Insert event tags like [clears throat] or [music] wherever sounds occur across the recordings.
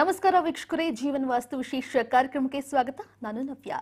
ನಮಸ್ಕಾರ ವೀಕ್ಷಕರೇ ಜೀವನ ವಾಸ್ತು ವಿಶೇಷ ಕಾರ್ಯಕ್ರಮಕ್ಕೆ ಸ್ವಾಗತ ನಾನು ನವ್ಯ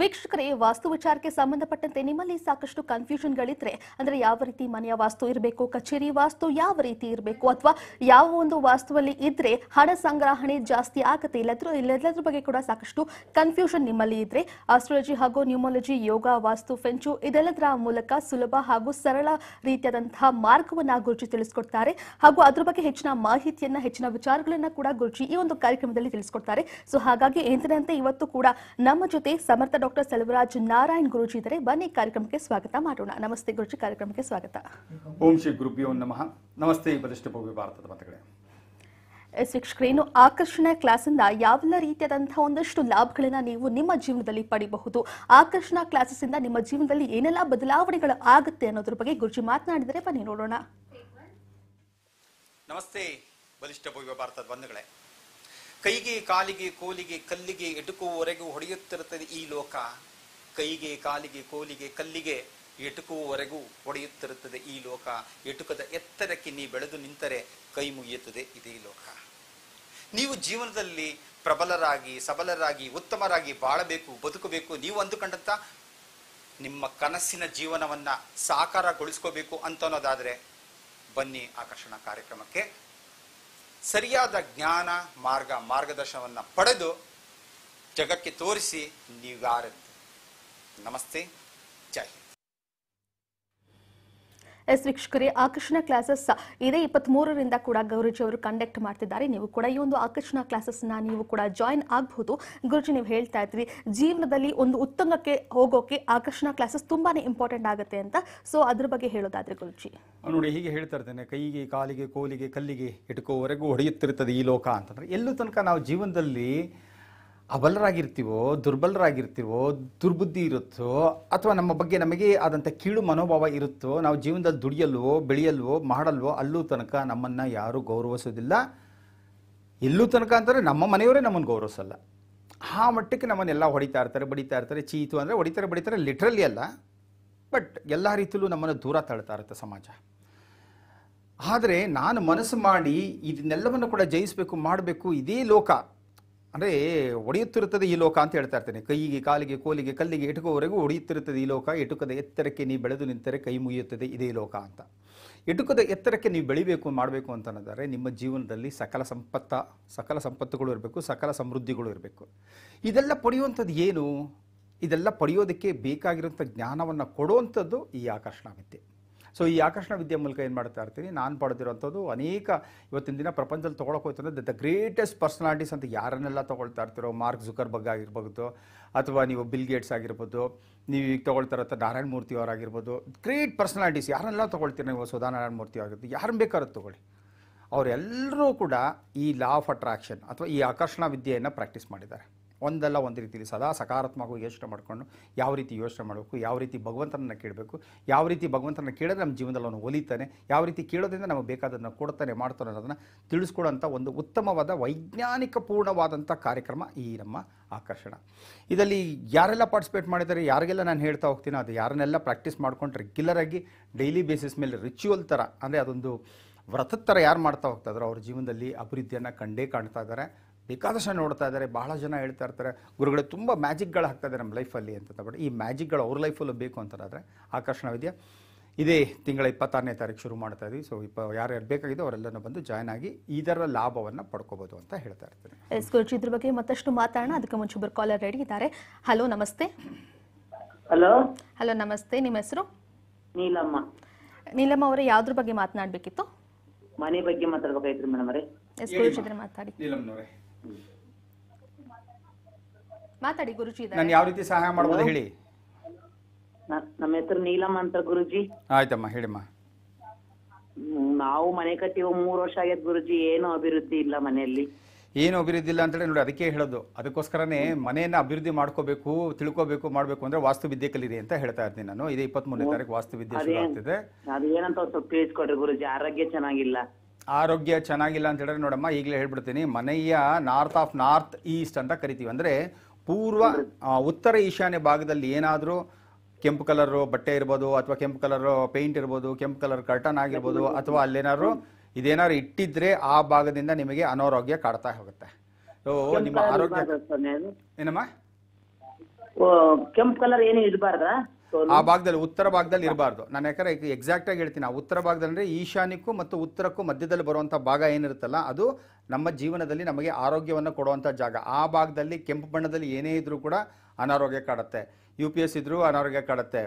ವೀಕ್ಷಕರೇ ವಾಸ್ತು ವಿಚಾರಕ್ಕೆ ಸಂಬಂಧಪಟ್ಟಂತೆ ನಿಮ್ಮಲ್ಲಿ ಸಾಕಷ್ಟು ಕನ್ಫ್ಯೂಷನ್ಗಳಿದ್ರೆ ಅಂದ್ರೆ ಯಾವ ರೀತಿ ಮನೆಯ ವಾಸ್ತು ಇರಬೇಕು ಕಚೇರಿ ವಾಸ್ತು ಯಾವ ರೀತಿ ಇರಬೇಕು ಅಥವಾ ಯಾವ ಒಂದು ವಾಸ್ತುವಲ್ಲಿ ಇದ್ರೆ ಹಣ ಸಂಗ್ರಹಣೆ ಜಾಸ್ತಿ ಆಗತ್ತೆ ಇಲ್ಲದ್ರೂ ಇಲ್ಲದ್ರ ಬಗ್ಗೆ ಕೂಡ ಸಾಕಷ್ಟು ಕನ್ಫ್ಯೂಷನ್ ನಿಮ್ಮಲ್ಲಿ ಇದ್ರೆ ಆಸ್ಟ್ರಾಲಜಿ ಹಾಗೂ ನ್ಯೂಮಾಲಜಿ ಯೋಗ ವಾಸ್ತು ಫೆಂಚು ಇದೆಲ್ಲದರ ಮೂಲಕ ಸುಲಭ ಹಾಗೂ ಸರಳ ರೀತಿಯಾದಂತಹ ಮಾರ್ಗವನ್ನ ಗುರುಜಿ ತಿಳಿಸ್ಕೊಡ್ತಾರೆ ಹಾಗೂ ಅದ್ರ ಬಗ್ಗೆ ಹೆಚ್ಚಿನ ಮಾಹಿತಿಯನ್ನ ಹೆಚ್ಚಿನ ವಿಚಾರಗಳನ್ನ ಕೂಡ ಗುರುಜಿ ಈ ಒಂದು ಕಾರ್ಯಕ್ರಮದಲ್ಲಿ ತಿಳಿಸ್ಕೊಡ್ತಾರೆ ಸೊ ಹಾಗಾಗಿ ಎಂದಿನಂತೆ ಇವತ್ತು ಕೂಡ ನಮ್ಮ ಜೊತೆ ಸಮರ್ಥ ಡಾಕ್ಟರ್ ಸೆಲ್ವರಾಜ್ ನಾರಾಯಣ್ ಗುರುಜಿ ಇದ್ದಾರೆ ಬನ್ನಿ ಕಾರ್ಯಕ್ರಮಕ್ಕೆ ಸ್ವಾಗತ ಮಾಡೋಣ ನಮಸ್ತೆ ಗುರುಜಿ ಕಾರ್ಯಕ್ರಮಕ್ಕೆ ಸ್ವಾಗತ ಓಂ ಶ್ರೀ ಗುರುಭ್ಯೋ ನಮಃ ನಮಸ್ತೆ ಪ್ರತಿಷ್ಠಭವ್ಯ ಭಾರತದ ಮತಗಳೇ ಎಸ್ ಆಕರ್ಷಣೆ ಕ್ಲಾಸಿಂದ ಯಾವೆಲ್ಲ ರೀತಿಯಾದಂತಹ ಒಂದಷ್ಟು ಲಾಭಗಳನ್ನು ನೀವು ನಿಮ್ಮ ಜೀವನದಲ್ಲಿ ಪಡಿಬಹುದು ಕ್ಲಾಸಸ್ ಇಂದ ನಿಮ್ಮ ಜೀವನದಲ್ಲಿ ಏನೆಲ್ಲ ಬದಲಾವಣೆಗಳು ಆಗುತ್ತೆ ಅನ್ನೋದ್ರ ಬಗ್ಗೆ ಗುರುಜಿ ಮಾತನಾಡಿದರೆ ಬನ್ನಿ ನೋಡೋಣ ನಮಸ್ತೆ ಬಲಿಷ್ಠ ಭವ್ಯ ಭಾರತದ ಬಂಧುಗಳೇ ಕೈಗೆ ಕಾಲಿಗೆ ಕೋಲಿಗೆ ಕಲ್ಲಿಗೆ ಎಟುಕುವವರೆಗೂ ಹೊಡೆಯುತ್ತಿರುತ್ತದೆ ಈ ಲೋಕ ಕೈಗೆ ಕಾಲಿಗೆ ಕೋಲಿಗೆ ಕಲ್ಲಿಗೆ ಎಟುಕುವವರೆಗೂ ಹೊಡೆಯುತ್ತಿರುತ್ತದೆ ಈ ಲೋಕ ಎಟುಕದ ಎತ್ತರಕ್ಕೆ ನೀ ಬೆಳೆದು ನಿಂತರೆ ಕೈ ಮುಗಿಯುತ್ತದೆ ಇದೇ ಲೋಕ ನೀವು ಜೀವನದಲ್ಲಿ ಪ್ರಬಲರಾಗಿ ಸಬಲರಾಗಿ ಉತ್ತಮರಾಗಿ ಬಾಳಬೇಕು ಬದುಕಬೇಕು ನೀವು ಅಂದುಕೊಂಡಂತ ನಿಮ್ಮ ಕನಸಿನ ಜೀವನವನ್ನ ಸಾಕಾರಗೊಳಿಸ್ಕೋಬೇಕು ಅಂತ ಅನ್ನೋದಾದ್ರೆ ಬನ್ನಿ ಆಕರ್ಷಣಾ ಕಾರ್ಯಕ್ರಮಕ್ಕೆ ಸರಿಯಾದ ಜ್ಞಾನ ಮಾರ್ಗ ಮಾರ್ಗದರ್ಶನವನ್ನು ಪಡೆದು ಜಗಕ್ಕೆ ತೋರಿಸಿ ನೀವಾರದ್ದು ನಮಸ್ತೆ ಜೈ ಎಸ್ ವೀಕ್ಷಕರೇ ಆಕರ್ಷಣ ಕ್ಲಾಸಸ್ ಇದೇ ಇಪ್ಪತ್ತ್ ಮೂರರಿಂದ ಕೂಡ ಗೌರಿಜಿ ಅವರು ಕಂಡಕ್ಟ್ ಮಾಡ್ತಿದ್ದಾರೆ ನೀವು ಕೂಡ ಈ ಒಂದು ಆಕರ್ಷಣ ನ ನೀವು ಕೂಡ ಜಾಯಿನ್ ಆಗಬಹುದು ಗುರುಜಿ ನೀವು ಹೇಳ್ತಾ ಇದ್ರಿ ಜೀವನದಲ್ಲಿ ಒಂದು ಉತ್ತಂಗಕ್ಕೆ ಹೋಗೋಕೆ ಆಕರ್ಷಣ ಕ್ಲಾಸಸ್ ತುಂಬಾನೇ ಇಂಪಾರ್ಟೆಂಟ್ ಆಗುತ್ತೆ ಅಂತ ಸೊ ಅದ್ರ ಬಗ್ಗೆ ಹೇಳೋದಾದ್ರೆ ಗುರುಜಿ ನೋಡಿ ಹೀಗೆ ಹೇಳ್ತಾ ಇರ್ತೇನೆ ಕೈಗೆ ಕಾಲಿಗೆ ಕೋಲಿಗೆ ಕಲ್ಲಿಗೆ ಇಟ್ಕೋವರೆಗೂ ಹೊಡೆಯುತ್ತಿರುತ್ತದೆ ಈ ಲೋಕ ಅಂತಂದ್ರೆ ಎಲ್ಲೂ ತನಕ ನಾವು ಜೀವನದಲ್ಲಿ ಅಬಲರಾಗಿರ್ತೀವೋ ದುರ್ಬಲರಾಗಿರ್ತೀವೋ ದುರ್ಬುದ್ಧಿ ಇರುತ್ತೋ ಅಥವಾ ನಮ್ಮ ಬಗ್ಗೆ ನಮಗೆ ಆದಂಥ ಕೀಳು ಮನೋಭಾವ ಇರುತ್ತೋ ನಾವು ಜೀವನದಲ್ಲಿ ದುಡಿಯಲ್ವೋ ಬೆಳೆಯಲ್ವೋ ಮಾಡಲ್ವೋ ಅಲ್ಲೂ ತನಕ ನಮ್ಮನ್ನು ಯಾರೂ ಗೌರವಿಸೋದಿಲ್ಲ ಎಲ್ಲೂ ತನಕ ಅಂತಂದರೆ ನಮ್ಮ ಮನೆಯವರೇ ನಮ್ಮನ್ನು ಗೌರವಿಸಲ್ಲ ಆ ಮಟ್ಟಕ್ಕೆ ನಮ್ಮನ್ನೆಲ್ಲ ಹೊಡಿತಾ ಇರ್ತಾರೆ ಬಡಿತಾ ಇರ್ತಾರೆ ಚೀತು ಅಂದರೆ ಹೊಡಿತಾರೆ ಬಡಿತಾರೆ ಲಿಟ್ರಲಿ ಅಲ್ಲ ಬಟ್ ಎಲ್ಲ ರೀತಿಯಲ್ಲೂ ನಮ್ಮನ್ನು ದೂರ ತಳ್ತಾ ಇರುತ್ತೆ ಸಮಾಜ ಆದರೆ ನಾನು ಮನಸ್ಸು ಮಾಡಿ ಇದನ್ನೆಲ್ಲವನ್ನು ಕೂಡ ಜಯಿಸಬೇಕು ಮಾಡಬೇಕು ಇದೇ ಲೋಕ ಅಂದರೆ ಒಡೆಯುತ್ತಿರುತ್ತದೆ ಈ ಲೋಕ ಅಂತ ಹೇಳ್ತಾ ಇರ್ತೇನೆ ಕೈಗೆ ಕಾಲಿಗೆ ಕೋಲಿಗೆ ಕಲ್ಲಿಗೆ ಎಟುಕುವವರೆಗೂ ಒಡೆಯುತ್ತಿರುತ್ತದೆ ಈ ಲೋಕ ಎಟುಕದ ಎತ್ತರಕ್ಕೆ ನೀವು ಬೆಳೆದು ನಿಂತರೆ ಕೈ ಮುಗಿಯುತ್ತದೆ ಇದೇ ಲೋಕ ಅಂತ ಎಟುಕದ ಎತ್ತರಕ್ಕೆ ನೀವು ಬೆಳಿಬೇಕು ಮಾಡಬೇಕು ಅಂತ ನಿಮ್ಮ ಜೀವನದಲ್ಲಿ ಸಕಲ ಸಂಪತ್ತ ಸಕಲ ಸಂಪತ್ತುಗಳು ಇರಬೇಕು ಸಕಲ ಸಮೃದ್ಧಿಗಳು ಇರಬೇಕು ಇದೆಲ್ಲ ಪಡೆಯುವಂಥದ್ದು ಏನು ಇದೆಲ್ಲ ಪಡೆಯೋದಕ್ಕೆ ಬೇಕಾಗಿರುವಂಥ ಜ್ಞಾನವನ್ನು ಕೊಡುವಂಥದ್ದು ಈ ಆಕರ್ಷಣ ವಿದ್ಯೆ ಸೊ ಈ ಆಕರ್ಷಣ ವಿದ್ಯೆ ಮೂಲಕ ಏನು ಮಾಡ್ತಾ ಇರ್ತೀನಿ ನಾನು ಪಡೆದಿರೋಂಥದ್ದು ಅನೇಕ ಇವತ್ತಿನ ದಿನ ಪ್ರಪಂಚದಲ್ಲಿ ತೊಗೊಳಕ್ಕೆ ಹೋಯ್ತಂದ್ರೆ ಅಂದರೆ ದ ಗ್ರೇಟೆಸ್ಟ್ ಪರ್ಸನಾಲಿಟೀಸ್ ಅಂತ ಯಾರನ್ನೆಲ್ಲ ತೊಗೊಳ್ತಾ ಇರ್ತೀರೋ ಮಾರ್ಕ್ ಜುಕರ್ ಬಗ್ಗೆ ಆಗಿರ್ಬೋದು ಅಥವಾ ನೀವು ಬಿಲ್ ಗೇಟ್ಸ್ ಆಗಿರ್ಬೋದು ನೀವು ಈಗ ತೊಗೊಳ್ತಾರ ನಾರಾಯಣ ಮೂರ್ತಿ ಅವರಾಗಿರ್ಬೋದು ಗ್ರೇಟ್ ಪರ್ಸನಾಲಿಟೀಸ್ ಯಾರನ್ನೆಲ್ಲ ತೊಗೊಳ್ತೀರ ನೀವು ಸುಧಾ ನಾರಾಯಣ ಮೂರ್ತಿ ಆಗಿರ್ಬೋದು ಯಾರು ಬೇಕಾದ್ರೂ ತೊಗೊಳ್ಳಿ ಅವರೆಲ್ಲರೂ ಕೂಡ ಈ ಲಾ ಆಫ್ ಅಟ್ರಾಕ್ಷನ್ ಅಥವಾ ಈ ಆಕರ್ಷಣಾ ವಿದ್ಯೆಯನ್ನು ಪ್ರಾಕ್ಟೀಸ್ ಮಾಡಿದ್ದಾರೆ ಒಂದಲ್ಲ ಒಂದು ರೀತಿಯಲ್ಲಿ ಸದಾ ಸಕಾರಾತ್ಮಕವಾಗಿ ಯೋಚನೆ ಮಾಡಿಕೊಂಡು ಯಾವ ರೀತಿ ಯೋಚನೆ ಮಾಡಬೇಕು ಯಾವ ರೀತಿ ಭಗವಂತನನ್ನು ಕೇಳಬೇಕು ಯಾವ ರೀತಿ ಭಗವಂತನ ಕೇಳಿದ್ರೆ ನಮ್ಮ ಜೀವನದಲ್ಲಿ ಅವನು ಒಲಿತಾನೆ ಯಾವ ರೀತಿ ಕೇಳೋದ್ರಿಂದ ನಮಗೆ ಬೇಕಾದನ್ನು ಕೊಡ್ತಾನೆ ಮಾಡ್ತಾನೆ ಅನ್ನೋದನ್ನು ತಿಳಿಸ್ಕೊಡೋಂಥ ಒಂದು ಉತ್ತಮವಾದ ವೈಜ್ಞಾನಿಕ ಪೂರ್ಣವಾದಂಥ ಕಾರ್ಯಕ್ರಮ ಈ ನಮ್ಮ ಆಕರ್ಷಣ ಇದರಲ್ಲಿ ಯಾರೆಲ್ಲ ಪಾರ್ಟಿಸಿಪೇಟ್ ಮಾಡಿದ್ದಾರೆ ಯಾರಿಗೆಲ್ಲ ನಾನು ಹೇಳ್ತಾ ಹೋಗ್ತೀನೋ ಅದು ಯಾರನ್ನೆಲ್ಲ ಪ್ರಾಕ್ಟೀಸ್ ಮಾಡ್ಕೊಂಡು ರೆಗ್ಯುಲರಾಗಿ ಡೈಲಿ ಬೇಸಿಸ್ ಮೇಲೆ ರಿಚುವಲ್ ಥರ ಅಂದರೆ ಅದೊಂದು ವ್ರತ ಥರ ಯಾರು ಮಾಡ್ತಾ ಹೋಗ್ತಾ ಇದ್ದಾರೋ ಅವ್ರ ಜೀವನದಲ್ಲಿ ಅಭಿವೃದ್ಧಿಯನ್ನು ಕಂಡೇ ಕಾಣ್ತಾ ಇದ್ದಾರೆ ಬೇಕಾದಷ್ಟು ನೋಡ್ತಾ ಇದ್ದಾರೆ ಬಹಳ ಜನ ಹೇಳ್ತಾ ಇರ್ತಾರೆ ಗುರುಗಳು ತುಂಬ ಮ್ಯಾಜಿಕ್ಗಳು ಹಾಕ್ತಾ ಇದ್ದಾರೆ ನಮ್ಮ ಲೈಫಲ್ಲಿ ಅಂತ ಬಟ್ ಈ ಮ್ಯಾಜಿಕ್ಗಳು ಅವ್ರ ಲೈಫಲ್ಲೂ ಬೇಕು ಅಂತಂದರೆ ಆಕರ್ಷಣವಿದೆಯಾ ಇದೇ ತಿಂಗಳ ಇಪ್ಪತ್ತಾರನೇ ತಾರೀಕು ಶುರು ಮಾಡ್ತಾ ಇದ್ವಿ ಸೊ ಇಪ್ಪ ಯಾರ್ಯಾರು ಬೇಕಾಗಿದ್ದು ಅವರೆಲ್ಲನೂ ಬಂದು ಜಾಯ್ನ್ ಆಗಿ ಇದರ ಲಾಭವನ್ನು ಪಡ್ಕೋಬಹುದು ಅಂತ ಹೇಳ್ತಾ ಇರ್ತೀನಿ ಎಸ್ ಗುರುಜಿ ಇದ್ರ ಬಗ್ಗೆ ಮತ್ತಷ್ಟು ಮಾತಾಡೋಣ ಅದಕ್ಕೆ ಮುಂಚೆ ಒಬ್ಬರು ಕಾಲರ್ ರೆಡಿ ಇದ್ದಾರೆ ಹಲೋ ನಮಸ್ತೆ ಹಲೋ ಹಲೋ ನಮಸ್ತೆ ನಿಮ್ಮ ಹೆಸರು ನೀಲಮ್ಮ ನೀಲಮ್ಮ ಅವರೇ ಯಾವ್ದ್ರ ಬಗ್ಗೆ ಮಾತನಾಡಬೇಕಿತ್ತು ಮನೆ ಬಗ್ಗೆ ಮಾತಾಡ್ಬೇಕಾಯ್ತು ಮೇಡಮ್ ಅವರೇ ಎಸ್ ಗುರುಜಿ ಮಾತಾಡಿ ನೀಲಮ್ಮ ಅವರೇ ಮಾತಾಡಿ ಗುರುಜಿ ನಾನು ಯಾವ ರೀತಿ ಸಹಾಯ ಮಾಡಬಹುದು ಹೇಳಿ ನಮ್ಮ ಹೆಸರು ನೀಲಮ್ಮ ಅಂತ ಗುರುಜಿ ಆಯ್ತಮ್ಮ ಹೇಳಿಮ್ಮ ನಾವು ಮನೆ ಕಟ್ಟಿ ಮೂರು ವರ್ಷ ಆಗ್ಯದ ಗುರುಜಿ ಏನು ಅಭಿವೃದ್ಧಿ ಇಲ್ಲ ಮನೆಯಲ್ಲಿ ಏನು ಅಭಿವೃದ್ಧಿ ಇಲ್ಲ ಅಂತೇಳಿ ನೋಡಿ ಅದಕ್ಕೆ ಹೇಳೋದು ಅದಕ್ಕೋಸ್ಕರನೇ ಮನೆಯನ್ನು ಅಭಿವೃದ್ಧಿ ಮಾಡ್ಕೋಬೇಕು ತಿಳ್ಕೋಬೇಕು ಮಾಡಬೇಕು ಅಂದ್ರೆ ವಿದ್ಯೆ ಕಲಿರಿ ಅಂತ ಹೇಳ್ತಾ ಇದ್ದೀನಿ ನಾನು ಇದೇ ಇಪ್ಪತ್ಮೂರನೇ ತಾರೀಕು ವಿದ್ಯೆ ಶುರು ಆಗ್ತಿದೆ ಅದೇನಂತ ಸ್ವಲ್ಪ ತಿಳಿಸ್ಕೊಡ್ರಿ ಗುರುಜಿ ಆರೋಗ್ಯ ಚೆನ್ನಾಗಿಲ್ಲ ಆರೋಗ್ಯ ಚೆನ್ನಾಗಿಲ್ಲ ಅಂತ ಹೇಳಿದ್ರೆ ನೋಡಮ್ಮ ಈಗಲೇ ಹೇಳ್ಬಿಡ್ತೀನಿ ಮನೆಯ ನಾರ್ತ್ ಆಫ್ ನಾರ್ತ್ ಈಸ್ಟ್ ಅಂತ ಕರಿತೀವಿ ಅಂದ್ರೆ ಪೂರ್ವ ಉತ್ತರ ಈಶಾನ್ಯ ಭಾಗದಲ್ಲಿ ಏನಾದರೂ ಕೆಂಪು ಕಲರ್ ಬಟ್ಟೆ ಇರ್ಬೋದು ಅಥವಾ ಕೆಂಪು ಕಲರ್ ಪೇಂಟ್ ಇರ್ಬೋದು ಕೆಂಪು ಕಲರ್ ಕರ್ಟನ್ ಆಗಿರ್ಬೋದು ಅಥವಾ ಅಲ್ಲೇನಾದ್ರು ಇದೇನಾದ್ರು ಇಟ್ಟಿದ್ರೆ ಆ ಭಾಗದಿಂದ ನಿಮಗೆ ಅನಾರೋಗ್ಯ ಕಾಡ್ತಾ ಹೋಗುತ್ತೆ ಓ ನಿಮ್ಮ ಆರೋಗ್ಯ ಏನಮ್ಮ ಕೆಂಪು ಕಲರ್ ಏನು ಆ ಭಾಗದಲ್ಲಿ ಉತ್ತರ ಭಾಗದಲ್ಲಿ ಇರಬಾರ್ದು ನಾನು ಯಾಕಂದ್ರೆ ಎಕ್ಸಾಕ್ಟ್ ಆಗಿ ಹೇಳ್ತೀನಿ ಆ ಉತ್ತರ ಭಾಗದಲ್ಲಿ ಅಂದ್ರೆ ಈಶಾನ್ಯಕ್ಕೂ ಮತ್ತು ಉತ್ತರಕ್ಕೂ ಮಧ್ಯದಲ್ಲಿ ಬರುವಂಥ ಭಾಗ ಏನಿರುತ್ತಲ್ಲ ಅದು ನಮ್ಮ ಜೀವನದಲ್ಲಿ ನಮಗೆ ಆರೋಗ್ಯವನ್ನು ಕೊಡುವಂಥ ಜಾಗ ಆ ಭಾಗದಲ್ಲಿ ಕೆಂಪು ಬಣ್ಣದಲ್ಲಿ ಏನೇ ಇದ್ರೂ ಕೂಡ ಅನಾರೋಗ್ಯ ಕಾಡುತ್ತೆ ಯು ಪಿ ಎಸ್ ಇದ್ರೂ ಅನಾರೋಗ್ಯ ಕಾಡುತ್ತೆ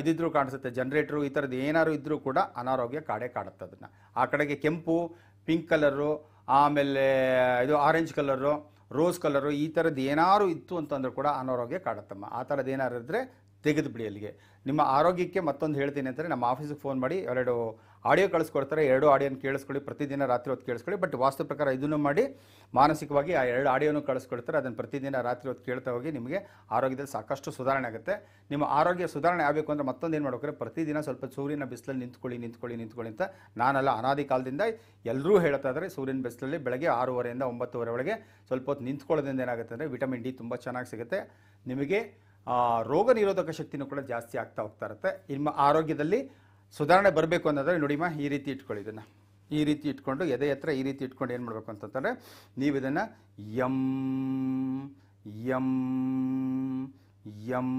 ಇದಿದ್ರೂ ಕಾಣಿಸುತ್ತೆ ಜನರೇಟರ್ ಈ ಥರದ್ದು ಏನಾರು ಇದ್ದರೂ ಕೂಡ ಅನಾರೋಗ್ಯ ಕಾಡೇ ಕಾಡುತ್ತೆ ಅದನ್ನ ಆ ಕಡೆಗೆ ಕೆಂಪು ಪಿಂಕ್ ಕಲರು ಆಮೇಲೆ ಇದು ಆರೆಂಜ್ ಕಲರು ರೋಸ್ ಕಲರು ಈ ಥರದ್ದು ಏನಾರು ಇತ್ತು ಅಂತಂದ್ರೂ ಕೂಡ ಅನಾರೋಗ್ಯ ಕಾಡುತ್ತಮ್ಮ ಆ ಥರದ್ದು ಏನಾರು ಇದ್ರೆ ತೆಗೆದು ಬಿಡಿ ಅಲ್ಲಿಗೆ ನಿಮ್ಮ ಆರೋಗ್ಯಕ್ಕೆ ಮತ್ತೊಂದು ಹೇಳ್ತೀನಿ ಅಂದರೆ ನಮ್ಮ ಆಫೀಸಿಗೆ ಫೋನ್ ಮಾಡಿ ಎರಡು ಆಡಿಯೋ ಕಳಿಸ್ಕೊಡ್ತಾರೆ ಎರಡು ಆಡಿಯೋನ ಕೇಳಿಸ್ಕೊಳ್ಳಿ ಪ್ರತಿದಿನ ರಾತ್ರಿ ಹೊತ್ತು ಕೇಳಿಸ್ಕೊಳ್ಳಿ ಬಟ್ ವಾಸ್ತು ಪ್ರಕಾರ ಇದನ್ನು ಮಾಡಿ ಮಾನಸಿಕವಾಗಿ ಆ ಎರಡು ಆಡಿಯೋನು ಕಳಿಸ್ಕೊಡ್ತಾರೆ ಅದನ್ನು ಪ್ರತಿದಿನ ರಾತ್ರಿ ಹೊತ್ತು ಕೇಳ್ತಾ ಹೋಗಿ ನಿಮಗೆ ಆರೋಗ್ಯದಲ್ಲಿ ಸಾಕಷ್ಟು ಸುಧಾರಣೆ ಆಗುತ್ತೆ ನಿಮ್ಮ ಆರೋಗ್ಯ ಸುಧಾರಣೆ ಆಗಬೇಕು ಅಂದರೆ ಮತ್ತೊಂದು ಏನು ಮಾಡ್ಬೇಕಾದ್ರೆ ಪ್ರತಿದಿನ ಸ್ವಲ್ಪ ಸೂರ್ಯನ ಬಿಸಿಲಲ್ಲಿ ನಿಂತ್ಕೊಳ್ಳಿ ನಿಂತ್ಕೊಳ್ಳಿ ನಿಂತ್ಕೊಳ್ಳಿ ಅಂತ ನಾನೆಲ್ಲ ಅನಾದಿ ಕಾಲದಿಂದ ಎಲ್ಲರೂ ಹೇಳ್ತಾ ಇದ್ದಾರೆ ಸೂರ್ಯನ ಬಿಸಿಲಲ್ಲಿ ಬೆಳಗ್ಗೆ ಆರೂವರೆಯಿಂದ ಒಂಬತ್ತುವರೆ ಒಳಗೆ ಸ್ವಲ್ಪ ಹೊತ್ತು ನಿಂತ್ಕೊಳ್ಳೋದ್ರಿಂದ ಏನಾಗುತ್ತೆ ಅಂದರೆ ವಿಟಮಿನ್ ಡಿ ತುಂಬ ಚೆನ್ನಾಗಿ ಸಿಗುತ್ತೆ ನಿಮಗೆ ರೋಗ ನಿರೋಧಕ ಶಕ್ತಿನೂ ಕೂಡ ಜಾಸ್ತಿ ಆಗ್ತಾ ಹೋಗ್ತಾ ಇರುತ್ತೆ ನಿಮ್ಮ ಆರೋಗ್ಯದಲ್ಲಿ ಸುಧಾರಣೆ ಬರಬೇಕು ಅನ್ನೋದ್ರೆ ನೋಡಿಮ್ಮ ಈ ರೀತಿ ಇಟ್ಕೊಳ್ಳಿ ಇದನ್ನು ಈ ರೀತಿ ಇಟ್ಕೊಂಡು ಎದೆ ಹತ್ರ ಈ ರೀತಿ ಇಟ್ಕೊಂಡು ಏನು ಮಾಡಬೇಕು ಅಂತಂದರೆ ನೀವು ಇದನ್ನು ಯಂ ಯಂ ಯಂ